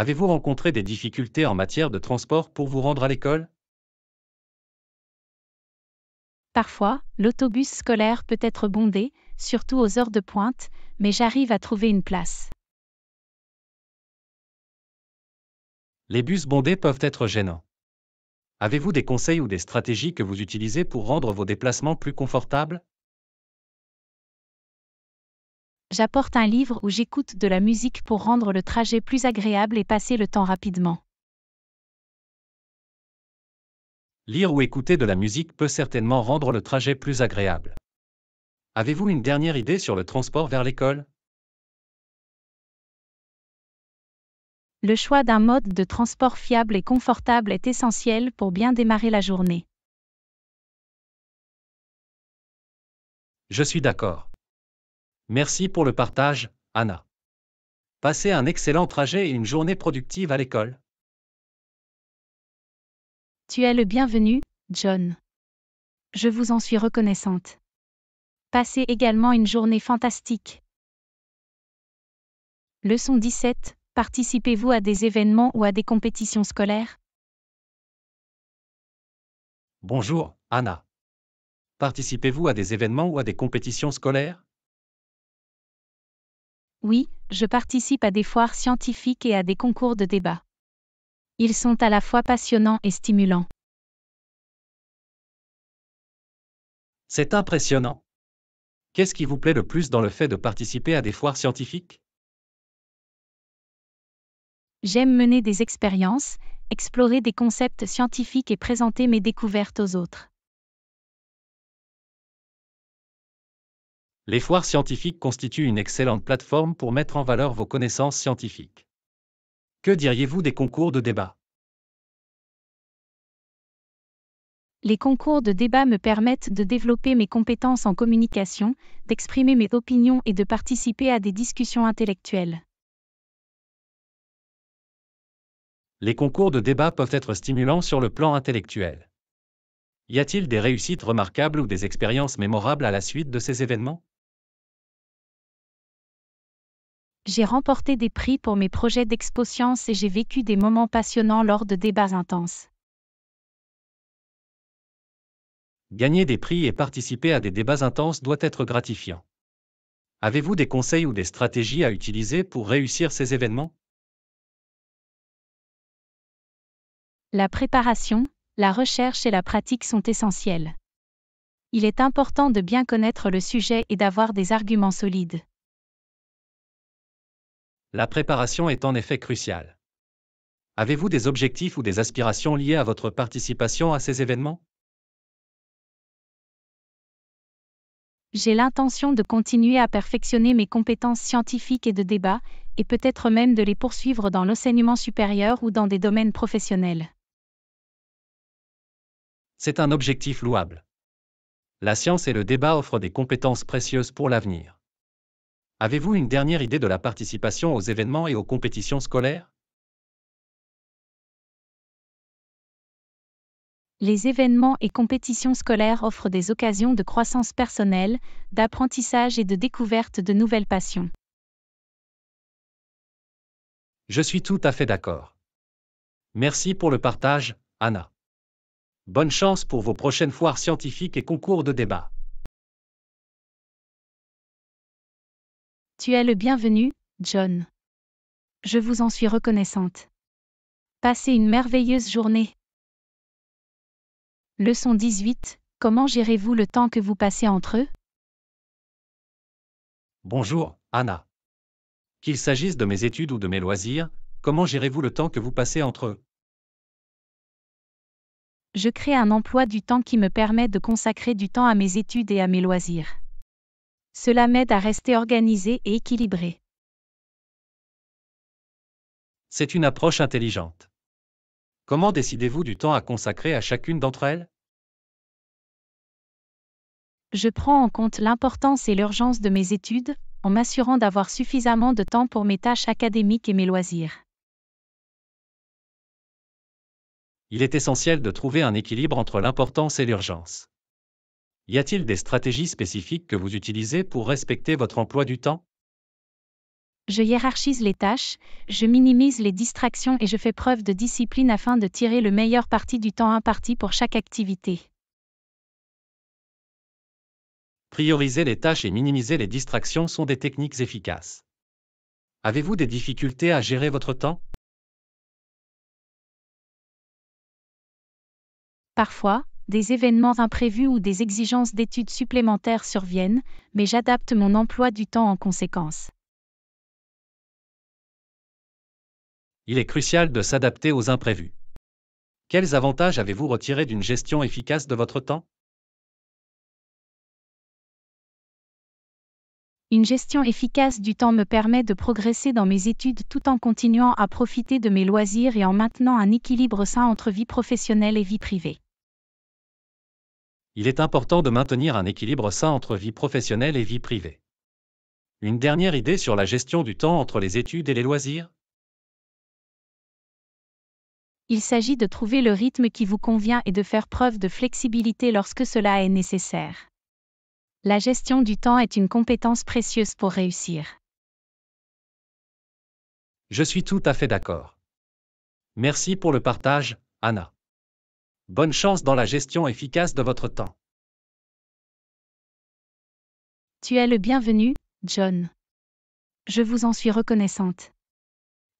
Avez-vous rencontré des difficultés en matière de transport pour vous rendre à l'école Parfois, l'autobus scolaire peut être bondé, surtout aux heures de pointe, mais j'arrive à trouver une place. Les bus bondés peuvent être gênants. Avez-vous des conseils ou des stratégies que vous utilisez pour rendre vos déplacements plus confortables j'apporte un livre ou j'écoute de la musique pour rendre le trajet plus agréable et passer le temps rapidement. Lire ou écouter de la musique peut certainement rendre le trajet plus agréable. Avez-vous une dernière idée sur le transport vers l'école Le choix d'un mode de transport fiable et confortable est essentiel pour bien démarrer la journée. Je suis d'accord. Merci pour le partage, Anna. Passez un excellent trajet et une journée productive à l'école. Tu es le bienvenu, John. Je vous en suis reconnaissante. Passez également une journée fantastique. Leçon 17. Participez-vous à des événements ou à des compétitions scolaires Bonjour, Anna. Participez-vous à des événements ou à des compétitions scolaires oui, je participe à des foires scientifiques et à des concours de débat. Ils sont à la fois passionnants et stimulants. C'est impressionnant. Qu'est-ce qui vous plaît le plus dans le fait de participer à des foires scientifiques J'aime mener des expériences, explorer des concepts scientifiques et présenter mes découvertes aux autres. Les foires scientifiques constituent une excellente plateforme pour mettre en valeur vos connaissances scientifiques. Que diriez-vous des concours de débat Les concours de débat me permettent de développer mes compétences en communication, d'exprimer mes opinions et de participer à des discussions intellectuelles. Les concours de débat peuvent être stimulants sur le plan intellectuel. Y a-t-il des réussites remarquables ou des expériences mémorables à la suite de ces événements J'ai remporté des prix pour mes projets d'expo et j'ai vécu des moments passionnants lors de débats intenses. Gagner des prix et participer à des débats intenses doit être gratifiant. Avez-vous des conseils ou des stratégies à utiliser pour réussir ces événements La préparation, la recherche et la pratique sont essentielles. Il est important de bien connaître le sujet et d'avoir des arguments solides. La préparation est en effet cruciale. Avez-vous des objectifs ou des aspirations liées à votre participation à ces événements J'ai l'intention de continuer à perfectionner mes compétences scientifiques et de débat, et peut-être même de les poursuivre dans l'enseignement supérieur ou dans des domaines professionnels. C'est un objectif louable. La science et le débat offrent des compétences précieuses pour l'avenir. Avez-vous une dernière idée de la participation aux événements et aux compétitions scolaires Les événements et compétitions scolaires offrent des occasions de croissance personnelle, d'apprentissage et de découverte de nouvelles passions. Je suis tout à fait d'accord. Merci pour le partage, Anna. Bonne chance pour vos prochaines foires scientifiques et concours de débat. Tu es le bienvenu, John. Je vous en suis reconnaissante. Passez une merveilleuse journée. Leçon 18. Comment gérez-vous le temps que vous passez entre eux Bonjour, Anna. Qu'il s'agisse de mes études ou de mes loisirs, comment gérez-vous le temps que vous passez entre eux Je crée un emploi du temps qui me permet de consacrer du temps à mes études et à mes loisirs. Cela m'aide à rester organisé et équilibré. C'est une approche intelligente. Comment décidez-vous du temps à consacrer à chacune d'entre elles Je prends en compte l'importance et l'urgence de mes études, en m'assurant d'avoir suffisamment de temps pour mes tâches académiques et mes loisirs. Il est essentiel de trouver un équilibre entre l'importance et l'urgence. Y a-t-il des stratégies spécifiques que vous utilisez pour respecter votre emploi du temps Je hiérarchise les tâches, je minimise les distractions et je fais preuve de discipline afin de tirer le meilleur parti du temps imparti pour chaque activité. Prioriser les tâches et minimiser les distractions sont des techniques efficaces. Avez-vous des difficultés à gérer votre temps Parfois, des événements imprévus ou des exigences d'études supplémentaires surviennent, mais j'adapte mon emploi du temps en conséquence. Il est crucial de s'adapter aux imprévus. Quels avantages avez-vous retirés d'une gestion efficace de votre temps Une gestion efficace du temps me permet de progresser dans mes études tout en continuant à profiter de mes loisirs et en maintenant un équilibre sain entre vie professionnelle et vie privée il est important de maintenir un équilibre sain entre vie professionnelle et vie privée. Une dernière idée sur la gestion du temps entre les études et les loisirs Il s'agit de trouver le rythme qui vous convient et de faire preuve de flexibilité lorsque cela est nécessaire. La gestion du temps est une compétence précieuse pour réussir. Je suis tout à fait d'accord. Merci pour le partage, Anna. Bonne chance dans la gestion efficace de votre temps. Tu es le bienvenu, John. Je vous en suis reconnaissante.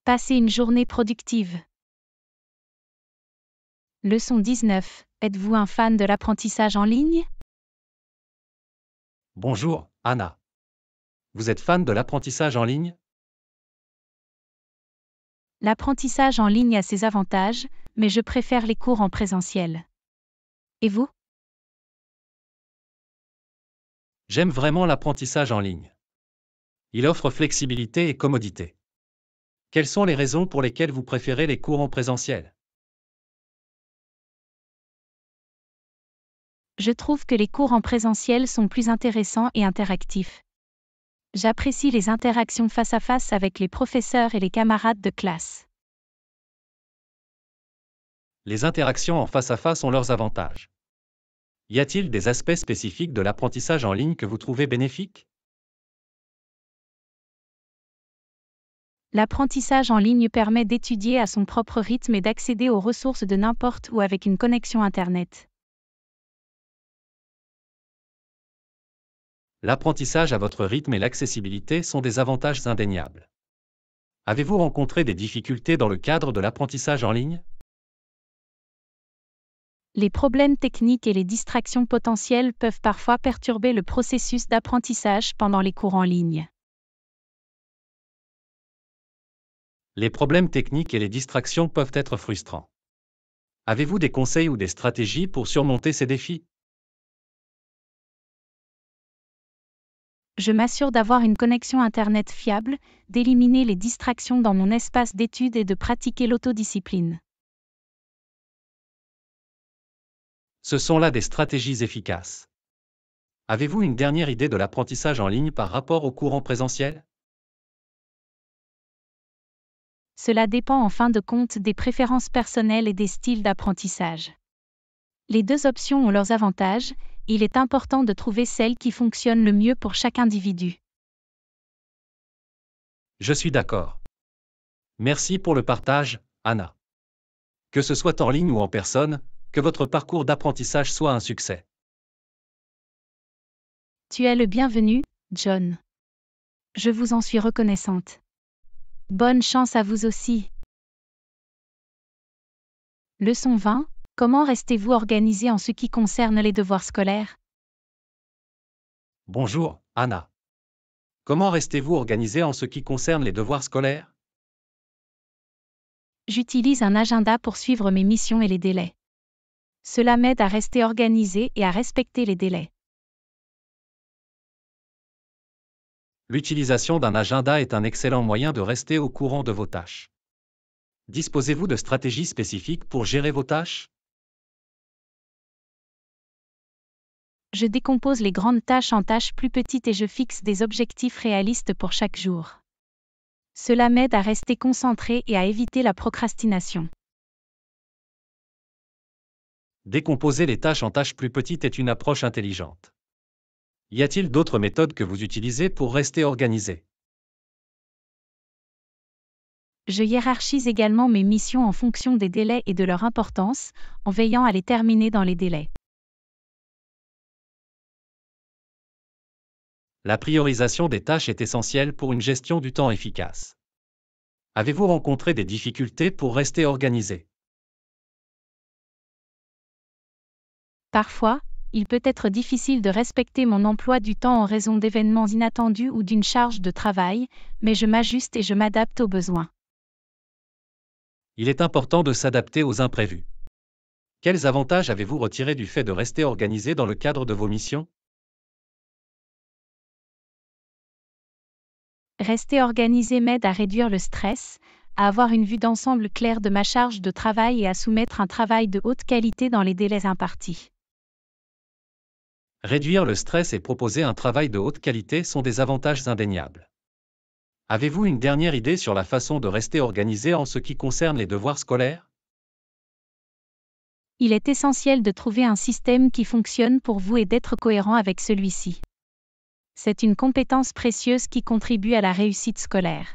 Passez une journée productive. Leçon 19. Êtes-vous un fan de l'apprentissage en ligne Bonjour, Anna. Vous êtes fan de l'apprentissage en ligne L'apprentissage en ligne a ses avantages, mais je préfère les cours en présentiel. Et vous J'aime vraiment l'apprentissage en ligne. Il offre flexibilité et commodité. Quelles sont les raisons pour lesquelles vous préférez les cours en présentiel Je trouve que les cours en présentiel sont plus intéressants et interactifs j'apprécie les interactions face à face avec les professeurs et les camarades de classe. Les interactions en face à face ont leurs avantages. Y a-t-il des aspects spécifiques de l'apprentissage en ligne que vous trouvez bénéfiques L'apprentissage en ligne permet d'étudier à son propre rythme et d'accéder aux ressources de n'importe où avec une connexion Internet. l'apprentissage à votre rythme et l'accessibilité sont des avantages indéniables. Avez-vous rencontré des difficultés dans le cadre de l'apprentissage en ligne Les problèmes techniques et les distractions potentielles peuvent parfois perturber le processus d'apprentissage pendant les cours en ligne. Les problèmes techniques et les distractions peuvent être frustrants. Avez-vous des conseils ou des stratégies pour surmonter ces défis je m'assure d'avoir une connexion Internet fiable, d'éliminer les distractions dans mon espace d'étude et de pratiquer l'autodiscipline. Ce sont là des stratégies efficaces. Avez-vous une dernière idée de l'apprentissage en ligne par rapport au courant présentiel Cela dépend en fin de compte des préférences personnelles et des styles d'apprentissage. Les deux options ont leurs avantages il est important de trouver celle qui fonctionne le mieux pour chaque individu. Je suis d'accord. Merci pour le partage, Anna. Que ce soit en ligne ou en personne, que votre parcours d'apprentissage soit un succès. Tu es le bienvenu, John. Je vous en suis reconnaissante. Bonne chance à vous aussi. Leçon 20, Comment restez-vous organisé en ce qui concerne les devoirs scolaires Bonjour, Anna. Comment restez-vous organisé en ce qui concerne les devoirs scolaires J'utilise un agenda pour suivre mes missions et les délais. Cela m'aide à rester organisé et à respecter les délais. L'utilisation d'un agenda est un excellent moyen de rester au courant de vos tâches. Disposez-vous de stratégies spécifiques pour gérer vos tâches je décompose les grandes tâches en tâches plus petites et je fixe des objectifs réalistes pour chaque jour. Cela m'aide à rester concentré et à éviter la procrastination. Décomposer les tâches en tâches plus petites est une approche intelligente. Y a-t-il d'autres méthodes que vous utilisez pour rester organisé Je hiérarchise également mes missions en fonction des délais et de leur importance, en veillant à les terminer dans les délais. La priorisation des tâches est essentielle pour une gestion du temps efficace. Avez-vous rencontré des difficultés pour rester organisé Parfois, il peut être difficile de respecter mon emploi du temps en raison d'événements inattendus ou d'une charge de travail, mais je m'ajuste et je m'adapte aux besoins. Il est important de s'adapter aux imprévus. Quels avantages avez-vous retirés du fait de rester organisé dans le cadre de vos missions Rester organisé m'aide à réduire le stress, à avoir une vue d'ensemble claire de ma charge de travail et à soumettre un travail de haute qualité dans les délais impartis. Réduire le stress et proposer un travail de haute qualité sont des avantages indéniables. Avez-vous une dernière idée sur la façon de rester organisé en ce qui concerne les devoirs scolaires Il est essentiel de trouver un système qui fonctionne pour vous et d'être cohérent avec celui-ci c'est une compétence précieuse qui contribue à la réussite scolaire.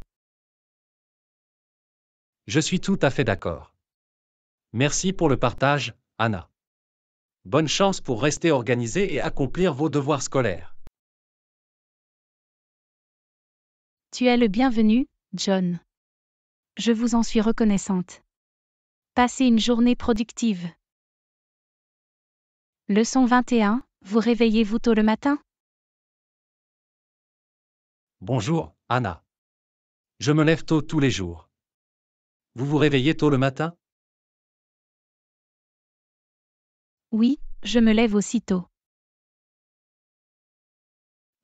Je suis tout à fait d'accord. Merci pour le partage, Anna. Bonne chance pour rester organisée et accomplir vos devoirs scolaires. Tu es le bienvenu, John. Je vous en suis reconnaissante. Passez une journée productive. Leçon 21. Vous réveillez-vous tôt le matin Bonjour, Anna. Je me lève tôt tous les jours. Vous vous réveillez tôt le matin Oui, je me lève aussitôt.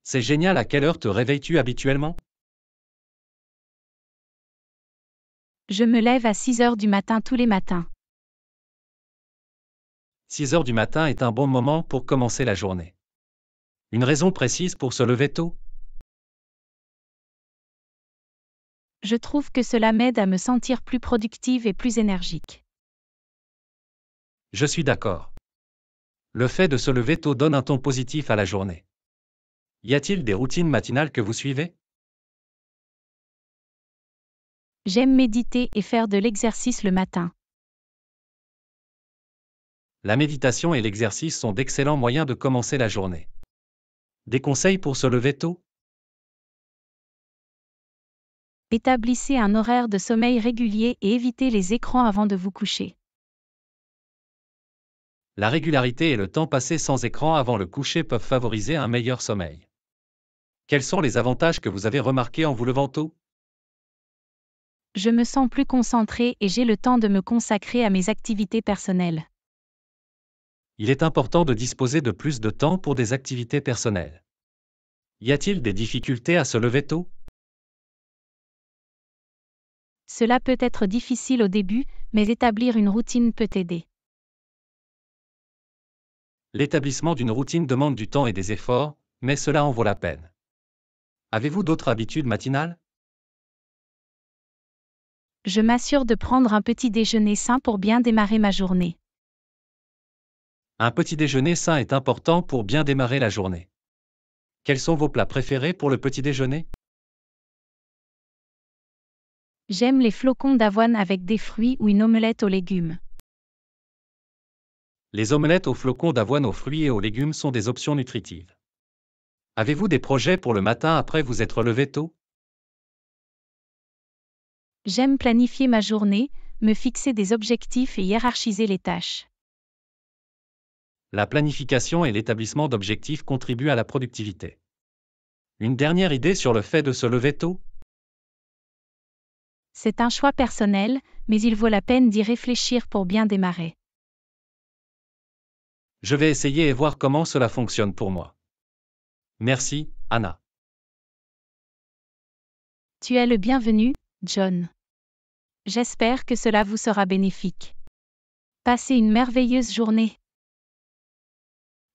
C'est génial, à quelle heure te réveilles-tu habituellement Je me lève à 6 heures du matin tous les matins. 6 heures du matin est un bon moment pour commencer la journée. Une raison précise pour se lever tôt je trouve que cela m'aide à me sentir plus productive et plus énergique. Je suis d'accord. Le fait de se lever tôt donne un ton positif à la journée. Y a-t-il des routines matinales que vous suivez J'aime méditer et faire de l'exercice le matin. La méditation et l'exercice sont d'excellents moyens de commencer la journée. Des conseils pour se lever tôt Établissez un horaire de sommeil régulier et évitez les écrans avant de vous coucher. La régularité et le temps passé sans écran avant le coucher peuvent favoriser un meilleur sommeil. Quels sont les avantages que vous avez remarqués en vous levant tôt Je me sens plus concentré et j'ai le temps de me consacrer à mes activités personnelles. Il est important de disposer de plus de temps pour des activités personnelles. Y a-t-il des difficultés à se lever tôt cela peut être difficile au début, mais établir une routine peut aider. L'établissement d'une routine demande du temps et des efforts, mais cela en vaut la peine. Avez-vous d'autres habitudes matinales Je m'assure de prendre un petit déjeuner sain pour bien démarrer ma journée. Un petit déjeuner sain est important pour bien démarrer la journée. Quels sont vos plats préférés pour le petit déjeuner J'aime les flocons d'avoine avec des fruits ou une omelette aux légumes. Les omelettes aux flocons d'avoine aux fruits et aux légumes sont des options nutritives. Avez-vous des projets pour le matin après vous être levé tôt J'aime planifier ma journée, me fixer des objectifs et hiérarchiser les tâches. La planification et l'établissement d'objectifs contribuent à la productivité. Une dernière idée sur le fait de se lever tôt c'est un choix personnel, mais il vaut la peine d'y réfléchir pour bien démarrer. Je vais essayer et voir comment cela fonctionne pour moi. Merci, Anna. Tu es le bienvenu, John. J'espère que cela vous sera bénéfique. Passez une merveilleuse journée.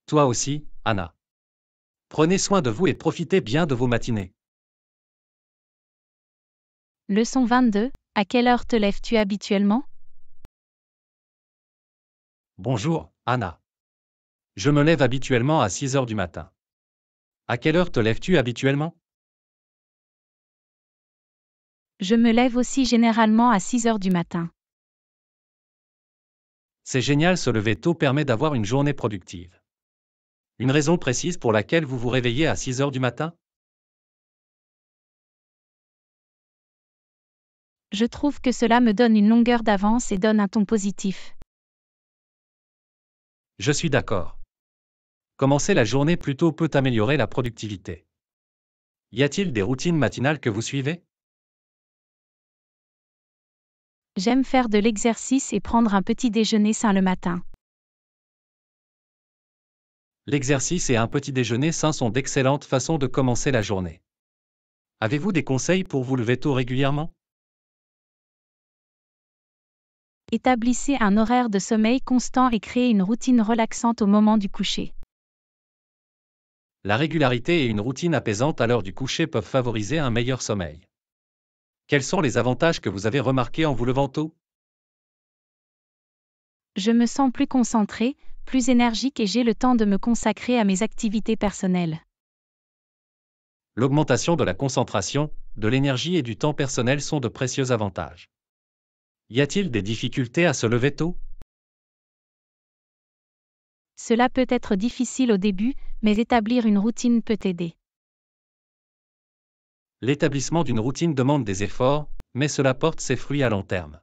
Toi aussi, Anna. Prenez soin de vous et profitez bien de vos matinées. Leçon 22. À quelle heure te lèves-tu habituellement Bonjour, Anna. Je me lève habituellement à 6 heures du matin. À quelle heure te lèves-tu habituellement Je me lève aussi généralement à 6 heures du matin. C'est génial, se lever tôt permet d'avoir une journée productive. Une raison précise pour laquelle vous vous réveillez à 6 heures du matin Je trouve que cela me donne une longueur d'avance et donne un ton positif. Je suis d'accord. Commencer la journée plus tôt peut améliorer la productivité. Y a-t-il des routines matinales que vous suivez J'aime faire de l'exercice et prendre un petit déjeuner sain le matin. L'exercice et un petit déjeuner sain sont d'excellentes façons de commencer la journée. Avez-vous des conseils pour vous lever tôt régulièrement Établissez un horaire de sommeil constant et créez une routine relaxante au moment du coucher. La régularité et une routine apaisante à l'heure du coucher peuvent favoriser un meilleur sommeil. Quels sont les avantages que vous avez remarqués en vous levant tôt Je me sens plus concentré, plus énergique et j'ai le temps de me consacrer à mes activités personnelles. L'augmentation de la concentration, de l'énergie et du temps personnel sont de précieux avantages. Y a-t-il des difficultés à se lever tôt Cela peut être difficile au début, mais établir une routine peut aider. L'établissement d'une routine demande des efforts, mais cela porte ses fruits à long terme.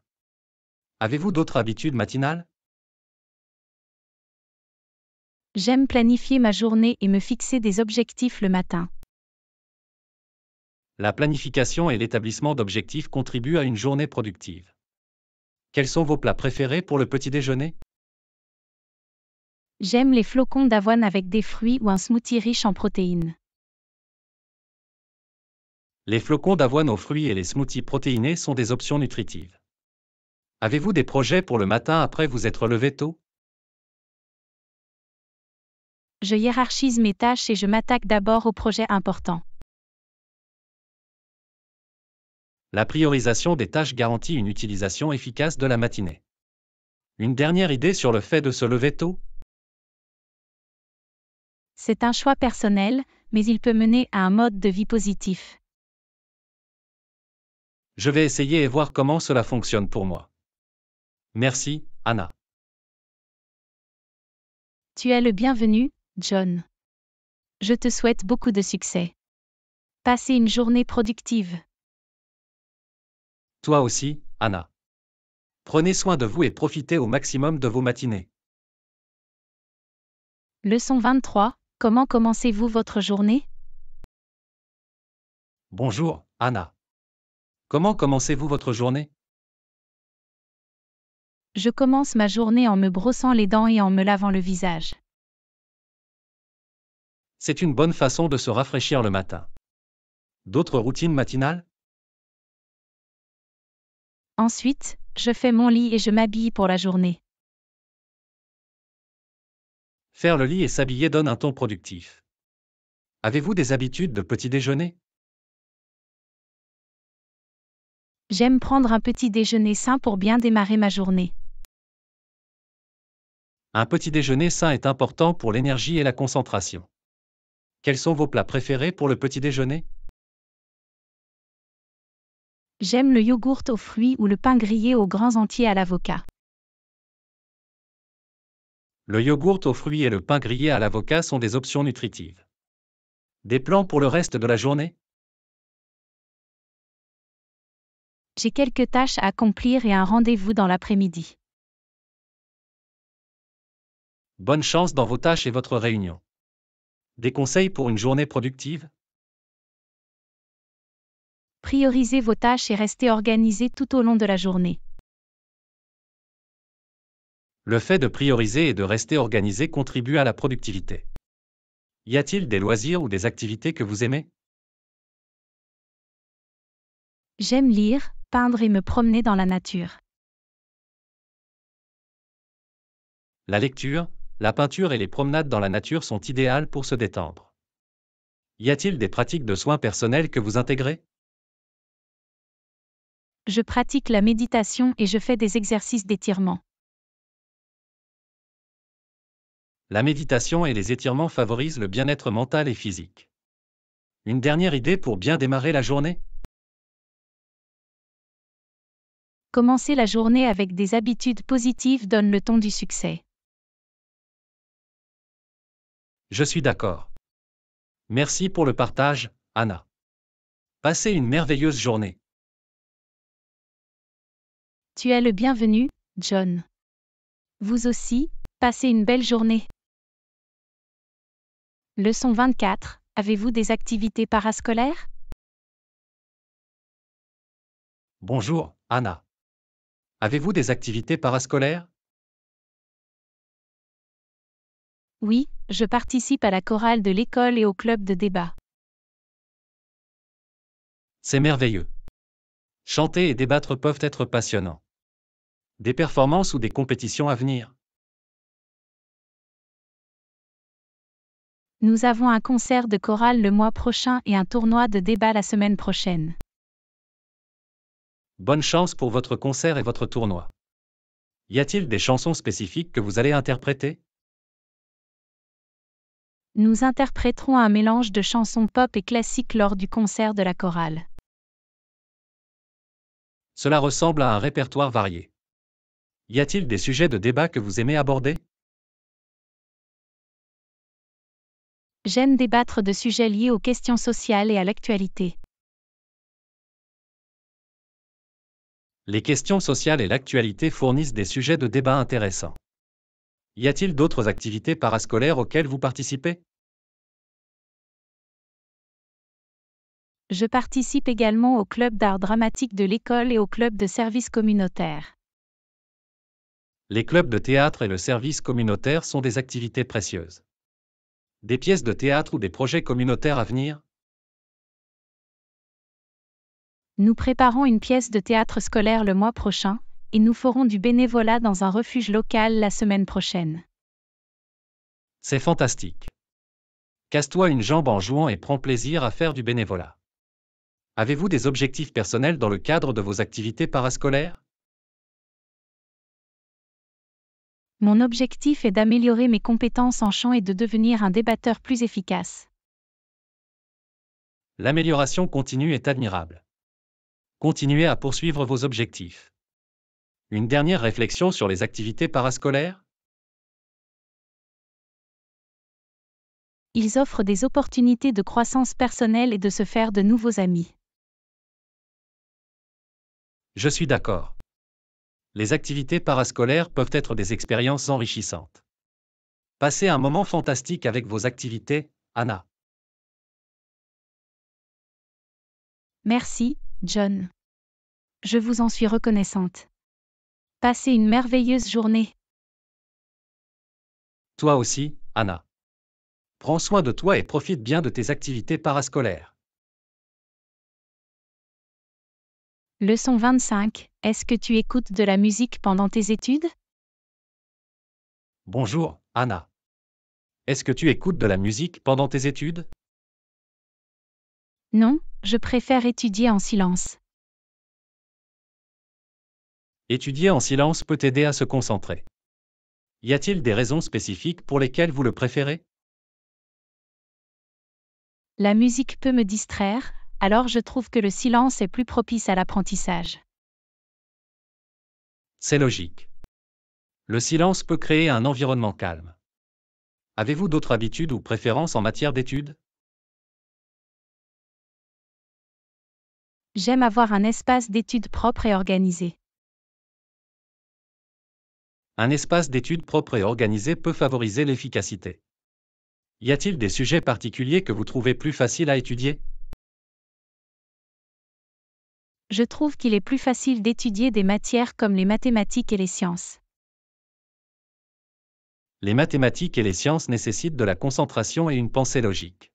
Avez-vous d'autres habitudes matinales J'aime planifier ma journée et me fixer des objectifs le matin. La planification et l'établissement d'objectifs contribuent à une journée productive. Quels sont vos plats préférés pour le petit déjeuner J'aime les flocons d'avoine avec des fruits ou un smoothie riche en protéines. Les flocons d'avoine aux fruits et les smoothies protéinés sont des options nutritives. Avez-vous des projets pour le matin après vous être levé tôt Je hiérarchise mes tâches et je m'attaque d'abord aux projets importants. La priorisation des tâches garantit une utilisation efficace de la matinée. Une dernière idée sur le fait de se lever tôt C'est un choix personnel, mais il peut mener à un mode de vie positif. Je vais essayer et voir comment cela fonctionne pour moi. Merci, Anna. Tu es le bienvenu, John. Je te souhaite beaucoup de succès. Passez une journée productive. Toi aussi, Anna. Prenez soin de vous et profitez au maximum de vos matinées. Leçon 23. Comment commencez-vous votre journée Bonjour, Anna. Comment commencez-vous votre journée Je commence ma journée en me brossant les dents et en me lavant le visage. C'est une bonne façon de se rafraîchir le matin. D'autres routines matinales Ensuite, je fais mon lit et je m'habille pour la journée. Faire le lit et s'habiller donne un ton productif. Avez-vous des habitudes de petit déjeuner J'aime prendre un petit déjeuner sain pour bien démarrer ma journée. Un petit déjeuner sain est important pour l'énergie et la concentration. Quels sont vos plats préférés pour le petit déjeuner J'aime le yogourt aux fruits ou le pain grillé aux grands entiers à l'avocat. Le yogourt aux fruits et le pain grillé à l'avocat sont des options nutritives. Des plans pour le reste de la journée J'ai quelques tâches à accomplir et un rendez-vous dans l'après-midi. Bonne chance dans vos tâches et votre réunion. Des conseils pour une journée productive priorisez vos tâches et restez organisé tout au long de la journée. Le fait de prioriser et de rester organisé contribue à la productivité. Y a-t-il des loisirs ou des activités que vous aimez J'aime lire, peindre et me promener dans la nature. La lecture, la peinture et les promenades dans la nature sont idéales pour se détendre. Y a-t-il des pratiques de soins personnels que vous intégrez je pratique la méditation et je fais des exercices d'étirement. La méditation et les étirements favorisent le bien-être mental et physique. Une dernière idée pour bien démarrer la journée Commencer la journée avec des habitudes positives donne le ton du succès. Je suis d'accord. Merci pour le partage, Anna. Passez une merveilleuse journée. Tu es le bienvenu, John. Vous aussi, passez une belle journée. Leçon 24. Avez-vous des activités parascolaires Bonjour, Anna. Avez-vous des activités parascolaires Oui, je participe à la chorale de l'école et au club de débat. C'est merveilleux. Chanter et débattre peuvent être passionnants. Des performances ou des compétitions à venir. Nous avons un concert de chorale le mois prochain et un tournoi de débat la semaine prochaine. Bonne chance pour votre concert et votre tournoi. Y a-t-il des chansons spécifiques que vous allez interpréter Nous interpréterons un mélange de chansons pop et classiques lors du concert de la chorale. Cela ressemble à un répertoire varié. Y a-t-il des sujets de débat que vous aimez aborder J'aime débattre de sujets liés aux questions sociales et à l'actualité. Les questions sociales et l'actualité fournissent des sujets de débat intéressants. Y a-t-il d'autres activités parascolaires auxquelles vous participez Je participe également au club d'art dramatique de l'école et au club de service communautaire. Les clubs de théâtre et le service communautaire sont des activités précieuses. Des pièces de théâtre ou des projets communautaires à venir Nous préparons une pièce de théâtre scolaire le mois prochain, et nous ferons du bénévolat dans un refuge local la semaine prochaine. C'est fantastique. Casse-toi une jambe en jouant et prends plaisir à faire du bénévolat. Avez-vous des objectifs personnels dans le cadre de vos activités parascolaires Mon objectif est d'améliorer mes compétences en chant et de devenir un débatteur plus efficace. L'amélioration continue est admirable. Continuez à poursuivre vos objectifs. Une dernière réflexion sur les activités parascolaires Ils offrent des opportunités de croissance personnelle et de se faire de nouveaux amis. Je suis d'accord. Les activités parascolaires peuvent être des expériences enrichissantes. Passez un moment fantastique avec vos activités, Anna. Merci, John. Je vous en suis reconnaissante. Passez une merveilleuse journée. Toi aussi, Anna. Prends soin de toi et profite bien de tes activités parascolaires. Leçon 25. Est-ce que tu écoutes de la musique pendant tes études Bonjour, Anna. Est-ce que tu écoutes de la musique pendant tes études Non, je préfère étudier en silence. Étudier en silence peut aider à se concentrer. Y a-t-il des raisons spécifiques pour lesquelles vous le préférez La musique peut me distraire, alors je trouve que le silence est plus propice à l'apprentissage. C'est logique. Le silence peut créer un environnement calme. Avez-vous d'autres habitudes ou préférences en matière d'études J'aime avoir un espace d'études propre et organisé. Un espace d'études propre et organisé peut favoriser l'efficacité. Y a-t-il des sujets particuliers que vous trouvez plus faciles à étudier je trouve qu'il est plus facile d'étudier des matières comme les mathématiques et les sciences. Les mathématiques et les sciences nécessitent de la concentration et une pensée logique.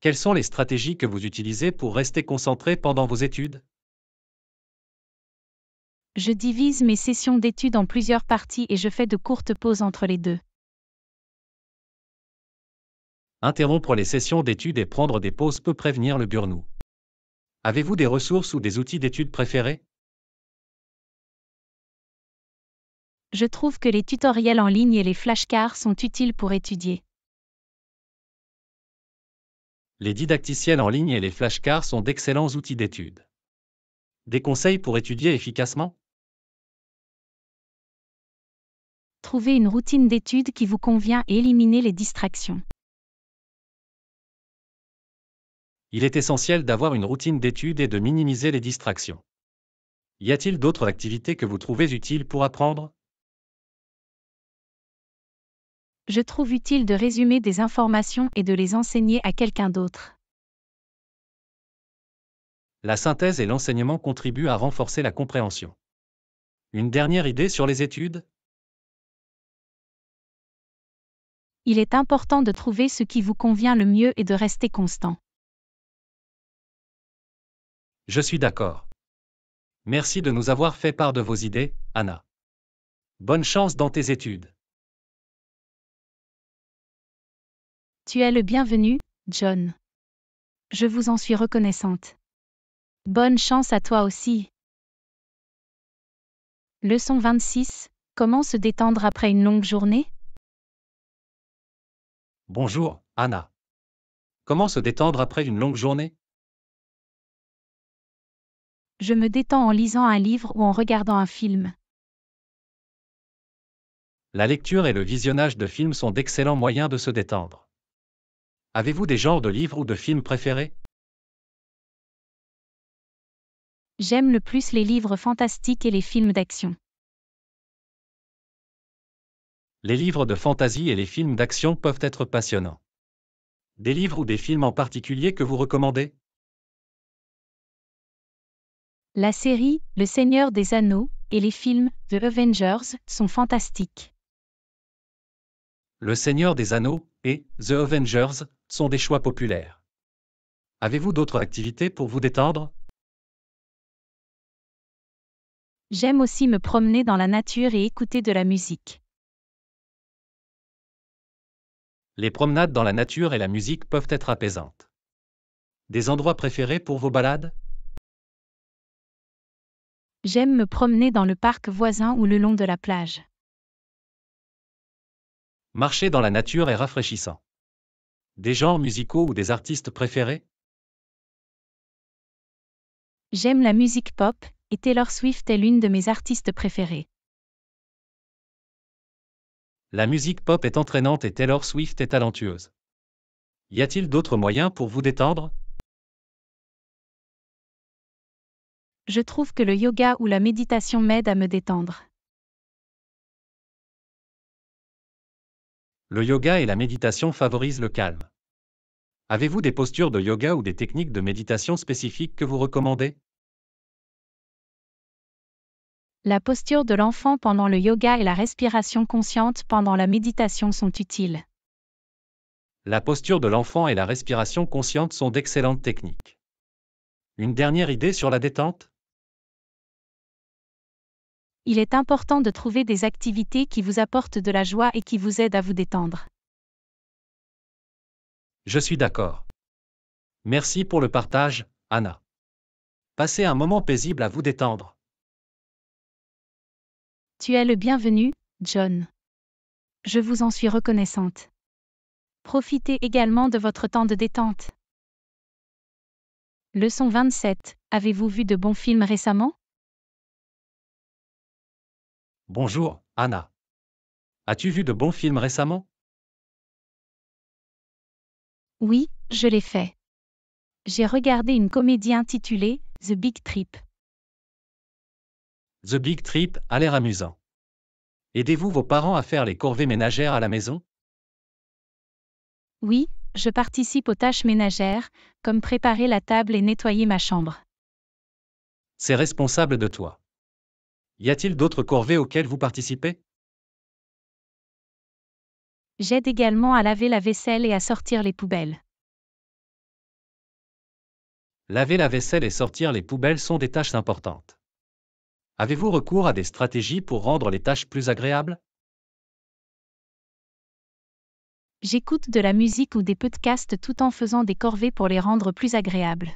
Quelles sont les stratégies que vous utilisez pour rester concentré pendant vos études Je divise mes sessions d'études en plusieurs parties et je fais de courtes pauses entre les deux. Interrompre les sessions d'études et prendre des pauses peut prévenir le burn Avez-vous des ressources ou des outils d'études préférés Je trouve que les tutoriels en ligne et les flashcards sont utiles pour étudier. Les didacticiels en ligne et les flashcards sont d'excellents outils d'étude. Des conseils pour étudier efficacement Trouvez une routine d'étude qui vous convient et éliminez les distractions. il est essentiel d'avoir une routine d'études et de minimiser les distractions. Y a-t-il d'autres activités que vous trouvez utiles pour apprendre Je trouve utile de résumer des informations et de les enseigner à quelqu'un d'autre. La synthèse et l'enseignement contribuent à renforcer la compréhension. Une dernière idée sur les études Il est important de trouver ce qui vous convient le mieux et de rester constant. Je suis d'accord. Merci de nous avoir fait part de vos idées, Anna. Bonne chance dans tes études. Tu es le bienvenu, John. Je vous en suis reconnaissante. Bonne chance à toi aussi. Leçon 26. Comment se détendre après une longue journée Bonjour, Anna. Comment se détendre après une longue journée je me détends en lisant un livre ou en regardant un film. La lecture et le visionnage de films sont d'excellents moyens de se détendre. Avez-vous des genres de livres ou de films préférés J'aime le plus les livres fantastiques et les films d'action. Les livres de fantasy et les films d'action peuvent être passionnants. Des livres ou des films en particulier que vous recommandez la série Le Seigneur des Anneaux et les films The Avengers sont fantastiques. Le Seigneur des Anneaux et The Avengers sont des choix populaires. Avez-vous d'autres activités pour vous détendre J'aime aussi me promener dans la nature et écouter de la musique. Les promenades dans la nature et la musique peuvent être apaisantes. Des endroits préférés pour vos balades J'aime me promener dans le parc voisin ou le long de la plage. Marcher dans la nature est rafraîchissant. Des genres musicaux ou des artistes préférés J'aime la musique pop, et Taylor Swift est l'une de mes artistes préférées. La musique pop est entraînante et Taylor Swift est talentueuse. Y a-t-il d'autres moyens pour vous détendre je trouve que le yoga ou la méditation m'aident à me détendre. Le yoga et la méditation favorisent le calme. Avez-vous des postures de yoga ou des techniques de méditation spécifiques que vous recommandez La posture de l'enfant pendant le yoga et la respiration consciente pendant la méditation sont utiles. La posture de l'enfant et la respiration consciente sont d'excellentes techniques. Une dernière idée sur la détente il est important de trouver des activités qui vous apportent de la joie et qui vous aident à vous détendre. Je suis d'accord. Merci pour le partage, Anna. Passez un moment paisible à vous détendre. Tu es le bienvenu, John. Je vous en suis reconnaissante. Profitez également de votre temps de détente. Leçon 27. Avez-vous vu de bons films récemment Bonjour, Anna. As-tu vu de bons films récemment Oui, je l'ai fait. J'ai regardé une comédie intitulée The Big Trip. The Big Trip a l'air amusant. Aidez-vous vos parents à faire les corvées ménagères à la maison Oui, je participe aux tâches ménagères, comme préparer la table et nettoyer ma chambre. C'est responsable de toi. Y a-t-il d'autres corvées auxquelles vous participez J'aide également à laver la vaisselle et à sortir les poubelles. Laver la vaisselle et sortir les poubelles sont des tâches importantes. Avez-vous recours à des stratégies pour rendre les tâches plus agréables J'écoute de la musique ou des podcasts tout en faisant des corvées pour les rendre plus agréables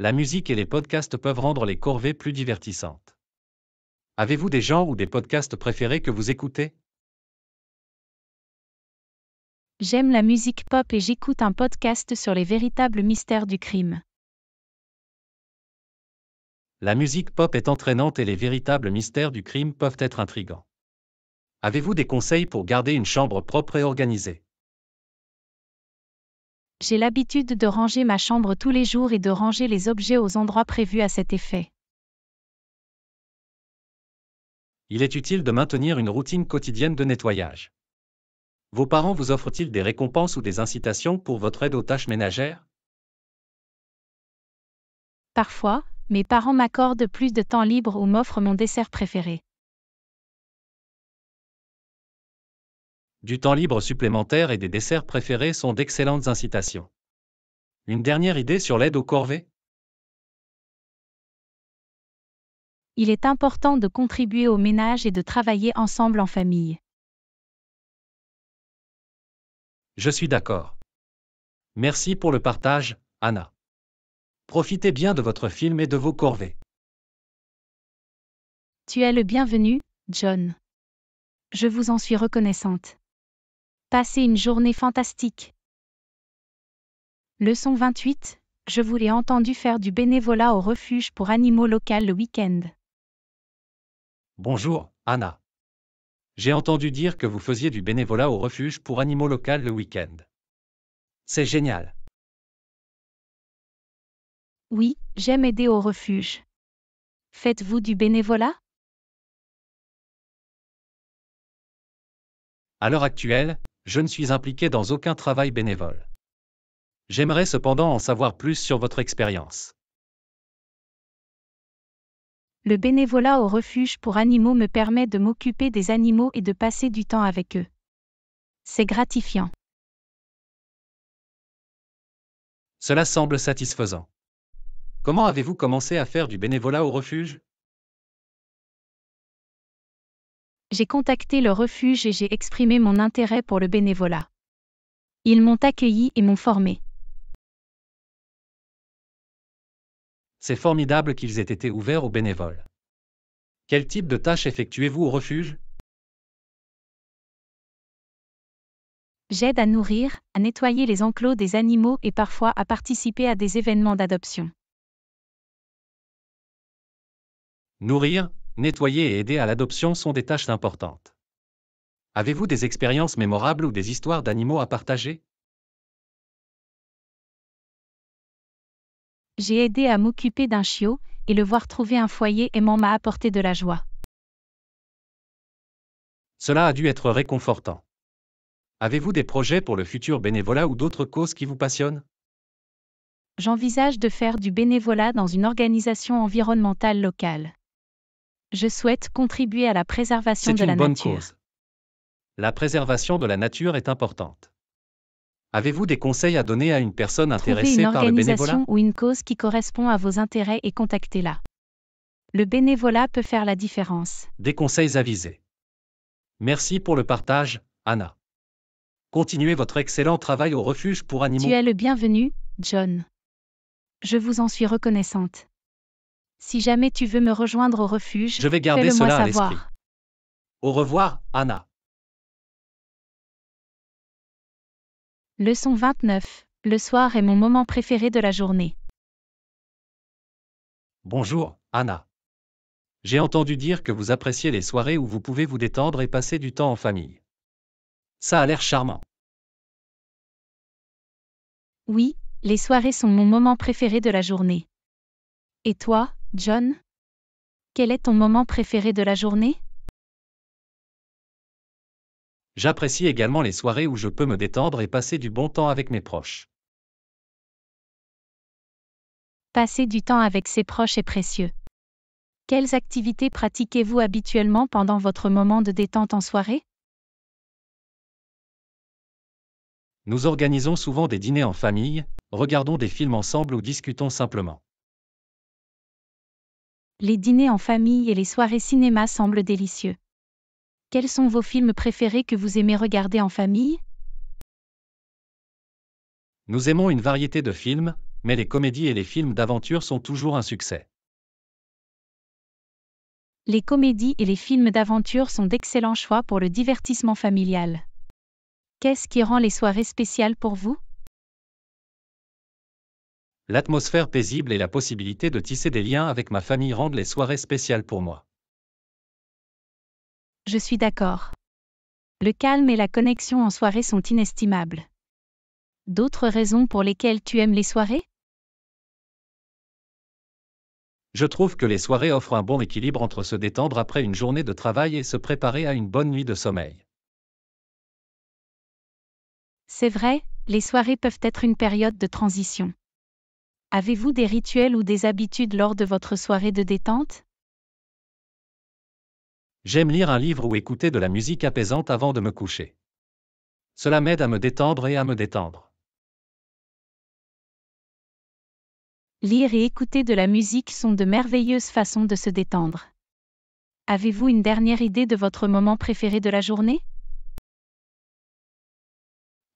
la musique et les podcasts peuvent rendre les corvées plus divertissantes. Avez-vous des genres ou des podcasts préférés que vous écoutez J'aime la musique pop et j'écoute un podcast sur les véritables mystères du crime. La musique pop est entraînante et les véritables mystères du crime peuvent être intrigants. Avez-vous des conseils pour garder une chambre propre et organisée j'ai l'habitude de ranger ma chambre tous les jours et de ranger les objets aux endroits prévus à cet effet. Il est utile de maintenir une routine quotidienne de nettoyage. Vos parents vous offrent-ils des récompenses ou des incitations pour votre aide aux tâches ménagères Parfois, mes parents m'accordent plus de temps libre ou m'offrent mon dessert préféré. Du temps libre supplémentaire et des desserts préférés sont d'excellentes incitations. Une dernière idée sur l'aide aux corvées Il est important de contribuer au ménage et de travailler ensemble en famille. Je suis d'accord. Merci pour le partage, Anna. Profitez bien de votre film et de vos corvées. Tu es le bienvenu, John. Je vous en suis reconnaissante. Passez une journée fantastique. Leçon 28. Je vous l'ai entendu faire du bénévolat au refuge pour animaux local le week-end. Bonjour, Anna. J'ai entendu dire que vous faisiez du bénévolat au refuge pour animaux local le week-end. C'est génial. Oui, j'aime aider au refuge. Faites-vous du bénévolat À l'heure actuelle, je ne suis impliqué dans aucun travail bénévole. J'aimerais cependant en savoir plus sur votre expérience. Le bénévolat au refuge pour animaux me permet de m'occuper des animaux et de passer du temps avec eux. C'est gratifiant. Cela semble satisfaisant. Comment avez-vous commencé à faire du bénévolat au refuge j'ai contacté le refuge et j'ai exprimé mon intérêt pour le bénévolat. Ils m'ont accueilli et m'ont formé. C'est formidable qu'ils aient été ouverts aux bénévoles. Quel type de tâches effectuez-vous au refuge J'aide à nourrir, à nettoyer les enclos des animaux et parfois à participer à des événements d'adoption. Nourrir, Nettoyer et aider à l'adoption sont des tâches importantes. Avez-vous des expériences mémorables ou des histoires d'animaux à partager J'ai aidé à m'occuper d'un chiot, et le voir trouver un foyer aimant m'a apporté de la joie. Cela a dû être réconfortant. Avez-vous des projets pour le futur bénévolat ou d'autres causes qui vous passionnent J'envisage de faire du bénévolat dans une organisation environnementale locale. Je souhaite contribuer à la préservation de une la bonne Cause. La préservation de la nature est importante. Avez-vous des conseils à donner à une personne intéressée par le bénévolat ou une cause qui correspond à vos intérêts et contactez-la. Le bénévolat peut faire la différence. Des conseils avisés. Merci pour le partage, Anna. Continuez votre excellent travail au refuge pour animaux. Tu es le bienvenu, John. Je vous en suis reconnaissante. Si jamais tu veux me rejoindre au refuge, je vais garder cela à l'esprit. Au revoir, Anna. Leçon 29. Le soir est mon moment préféré de la journée. Bonjour, Anna. J'ai entendu dire que vous appréciez les soirées où vous pouvez vous détendre et passer du temps en famille. Ça a l'air charmant. Oui, les soirées sont mon moment préféré de la journée. Et toi John Quel est ton moment préféré de la journée J'apprécie également les soirées où je peux me détendre et passer du bon temps avec mes proches. Passer du temps avec ses proches est précieux. Quelles activités pratiquez-vous habituellement pendant votre moment de détente en soirée Nous organisons souvent des dîners en famille, regardons des films ensemble ou discutons simplement les dîners en famille et les soirées cinéma semblent délicieux. Quels sont vos films préférés que vous aimez regarder en famille Nous aimons une variété de films, mais les comédies et les films d'aventure sont toujours un succès. Les comédies et les films d'aventure sont d'excellents choix pour le divertissement familial. Qu'est-ce qui rend les soirées spéciales pour vous l'atmosphère paisible et la possibilité de tisser des liens avec ma famille rendent les soirées spéciales pour moi. Je suis d'accord. Le calme et la connexion en soirée sont inestimables. D'autres raisons pour lesquelles tu aimes les soirées Je trouve que les soirées offrent un bon équilibre entre se détendre après une journée de travail et se préparer à une bonne nuit de sommeil. C'est vrai, les soirées peuvent être une période de transition. Avez-vous des rituels ou des habitudes lors de votre soirée de détente J'aime lire un livre ou écouter de la musique apaisante avant de me coucher. Cela m'aide à me détendre et à me détendre. Lire et écouter de la musique sont de merveilleuses façons de se détendre. Avez-vous une dernière idée de votre moment préféré de la journée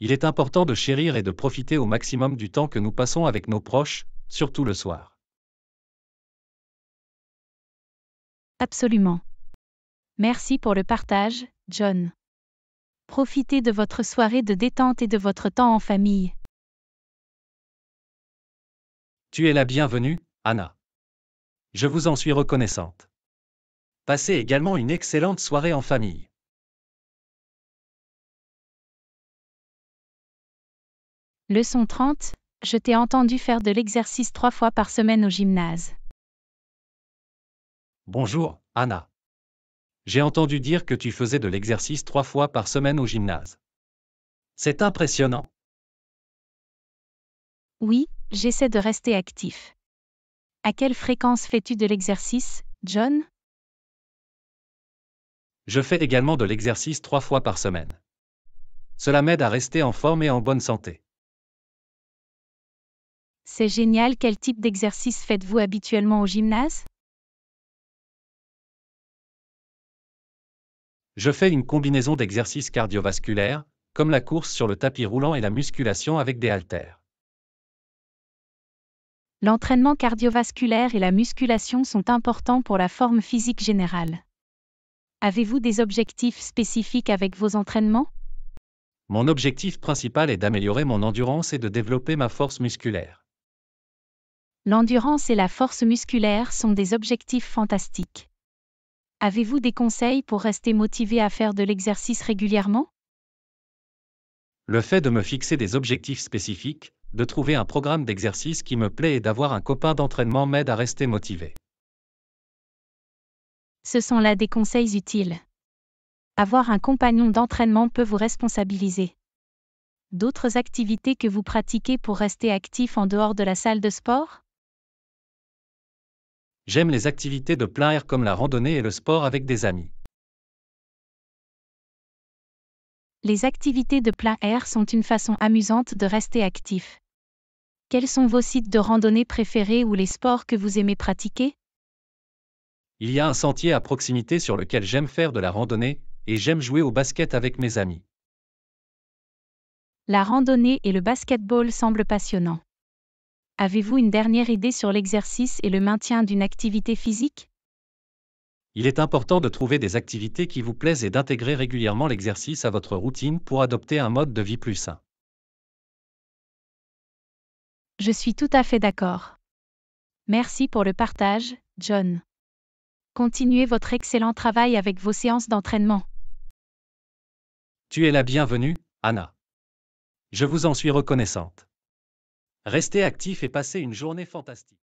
il est important de chérir et de profiter au maximum du temps que nous passons avec nos proches, surtout le soir. Absolument. Merci pour le partage, John. Profitez de votre soirée de détente et de votre temps en famille. Tu es la bienvenue, Anna. Je vous en suis reconnaissante. Passez également une excellente soirée en famille. Leçon 30. Je t'ai entendu faire de l'exercice trois fois par semaine au gymnase. Bonjour, Anna. J'ai entendu dire que tu faisais de l'exercice trois fois par semaine au gymnase. C'est impressionnant. Oui, j'essaie de rester actif. À quelle fréquence fais-tu de l'exercice, John Je fais également de l'exercice trois fois par semaine. Cela m'aide à rester en forme et en bonne santé. C'est génial, quel type d'exercice faites-vous habituellement au gymnase Je fais une combinaison d'exercices cardiovasculaires, comme la course sur le tapis roulant et la musculation avec des haltères. L'entraînement cardiovasculaire et la musculation sont importants pour la forme physique générale. Avez-vous des objectifs spécifiques avec vos entraînements Mon objectif principal est d'améliorer mon endurance et de développer ma force musculaire. L'endurance et la force musculaire sont des objectifs fantastiques. Avez-vous des conseils pour rester motivé à faire de l'exercice régulièrement Le fait de me fixer des objectifs spécifiques, de trouver un programme d'exercice qui me plaît et d'avoir un copain d'entraînement m'aide à rester motivé. Ce sont là des conseils utiles. Avoir un compagnon d'entraînement peut vous responsabiliser. D'autres activités que vous pratiquez pour rester actif en dehors de la salle de sport J'aime les activités de plein air comme la randonnée et le sport avec des amis. Les activités de plein air sont une façon amusante de rester actif. Quels sont vos sites de randonnée préférés ou les sports que vous aimez pratiquer Il y a un sentier à proximité sur lequel j'aime faire de la randonnée et j'aime jouer au basket avec mes amis. La randonnée et le basketball semblent passionnants. Avez-vous une dernière idée sur l'exercice et le maintien d'une activité physique Il est important de trouver des activités qui vous plaisent et d'intégrer régulièrement l'exercice à votre routine pour adopter un mode de vie plus sain. Je suis tout à fait d'accord. Merci pour le partage, John. Continuez votre excellent travail avec vos séances d'entraînement. Tu es la bienvenue, Anna. Je vous en suis reconnaissante. Restez actifs et passez une journée fantastique.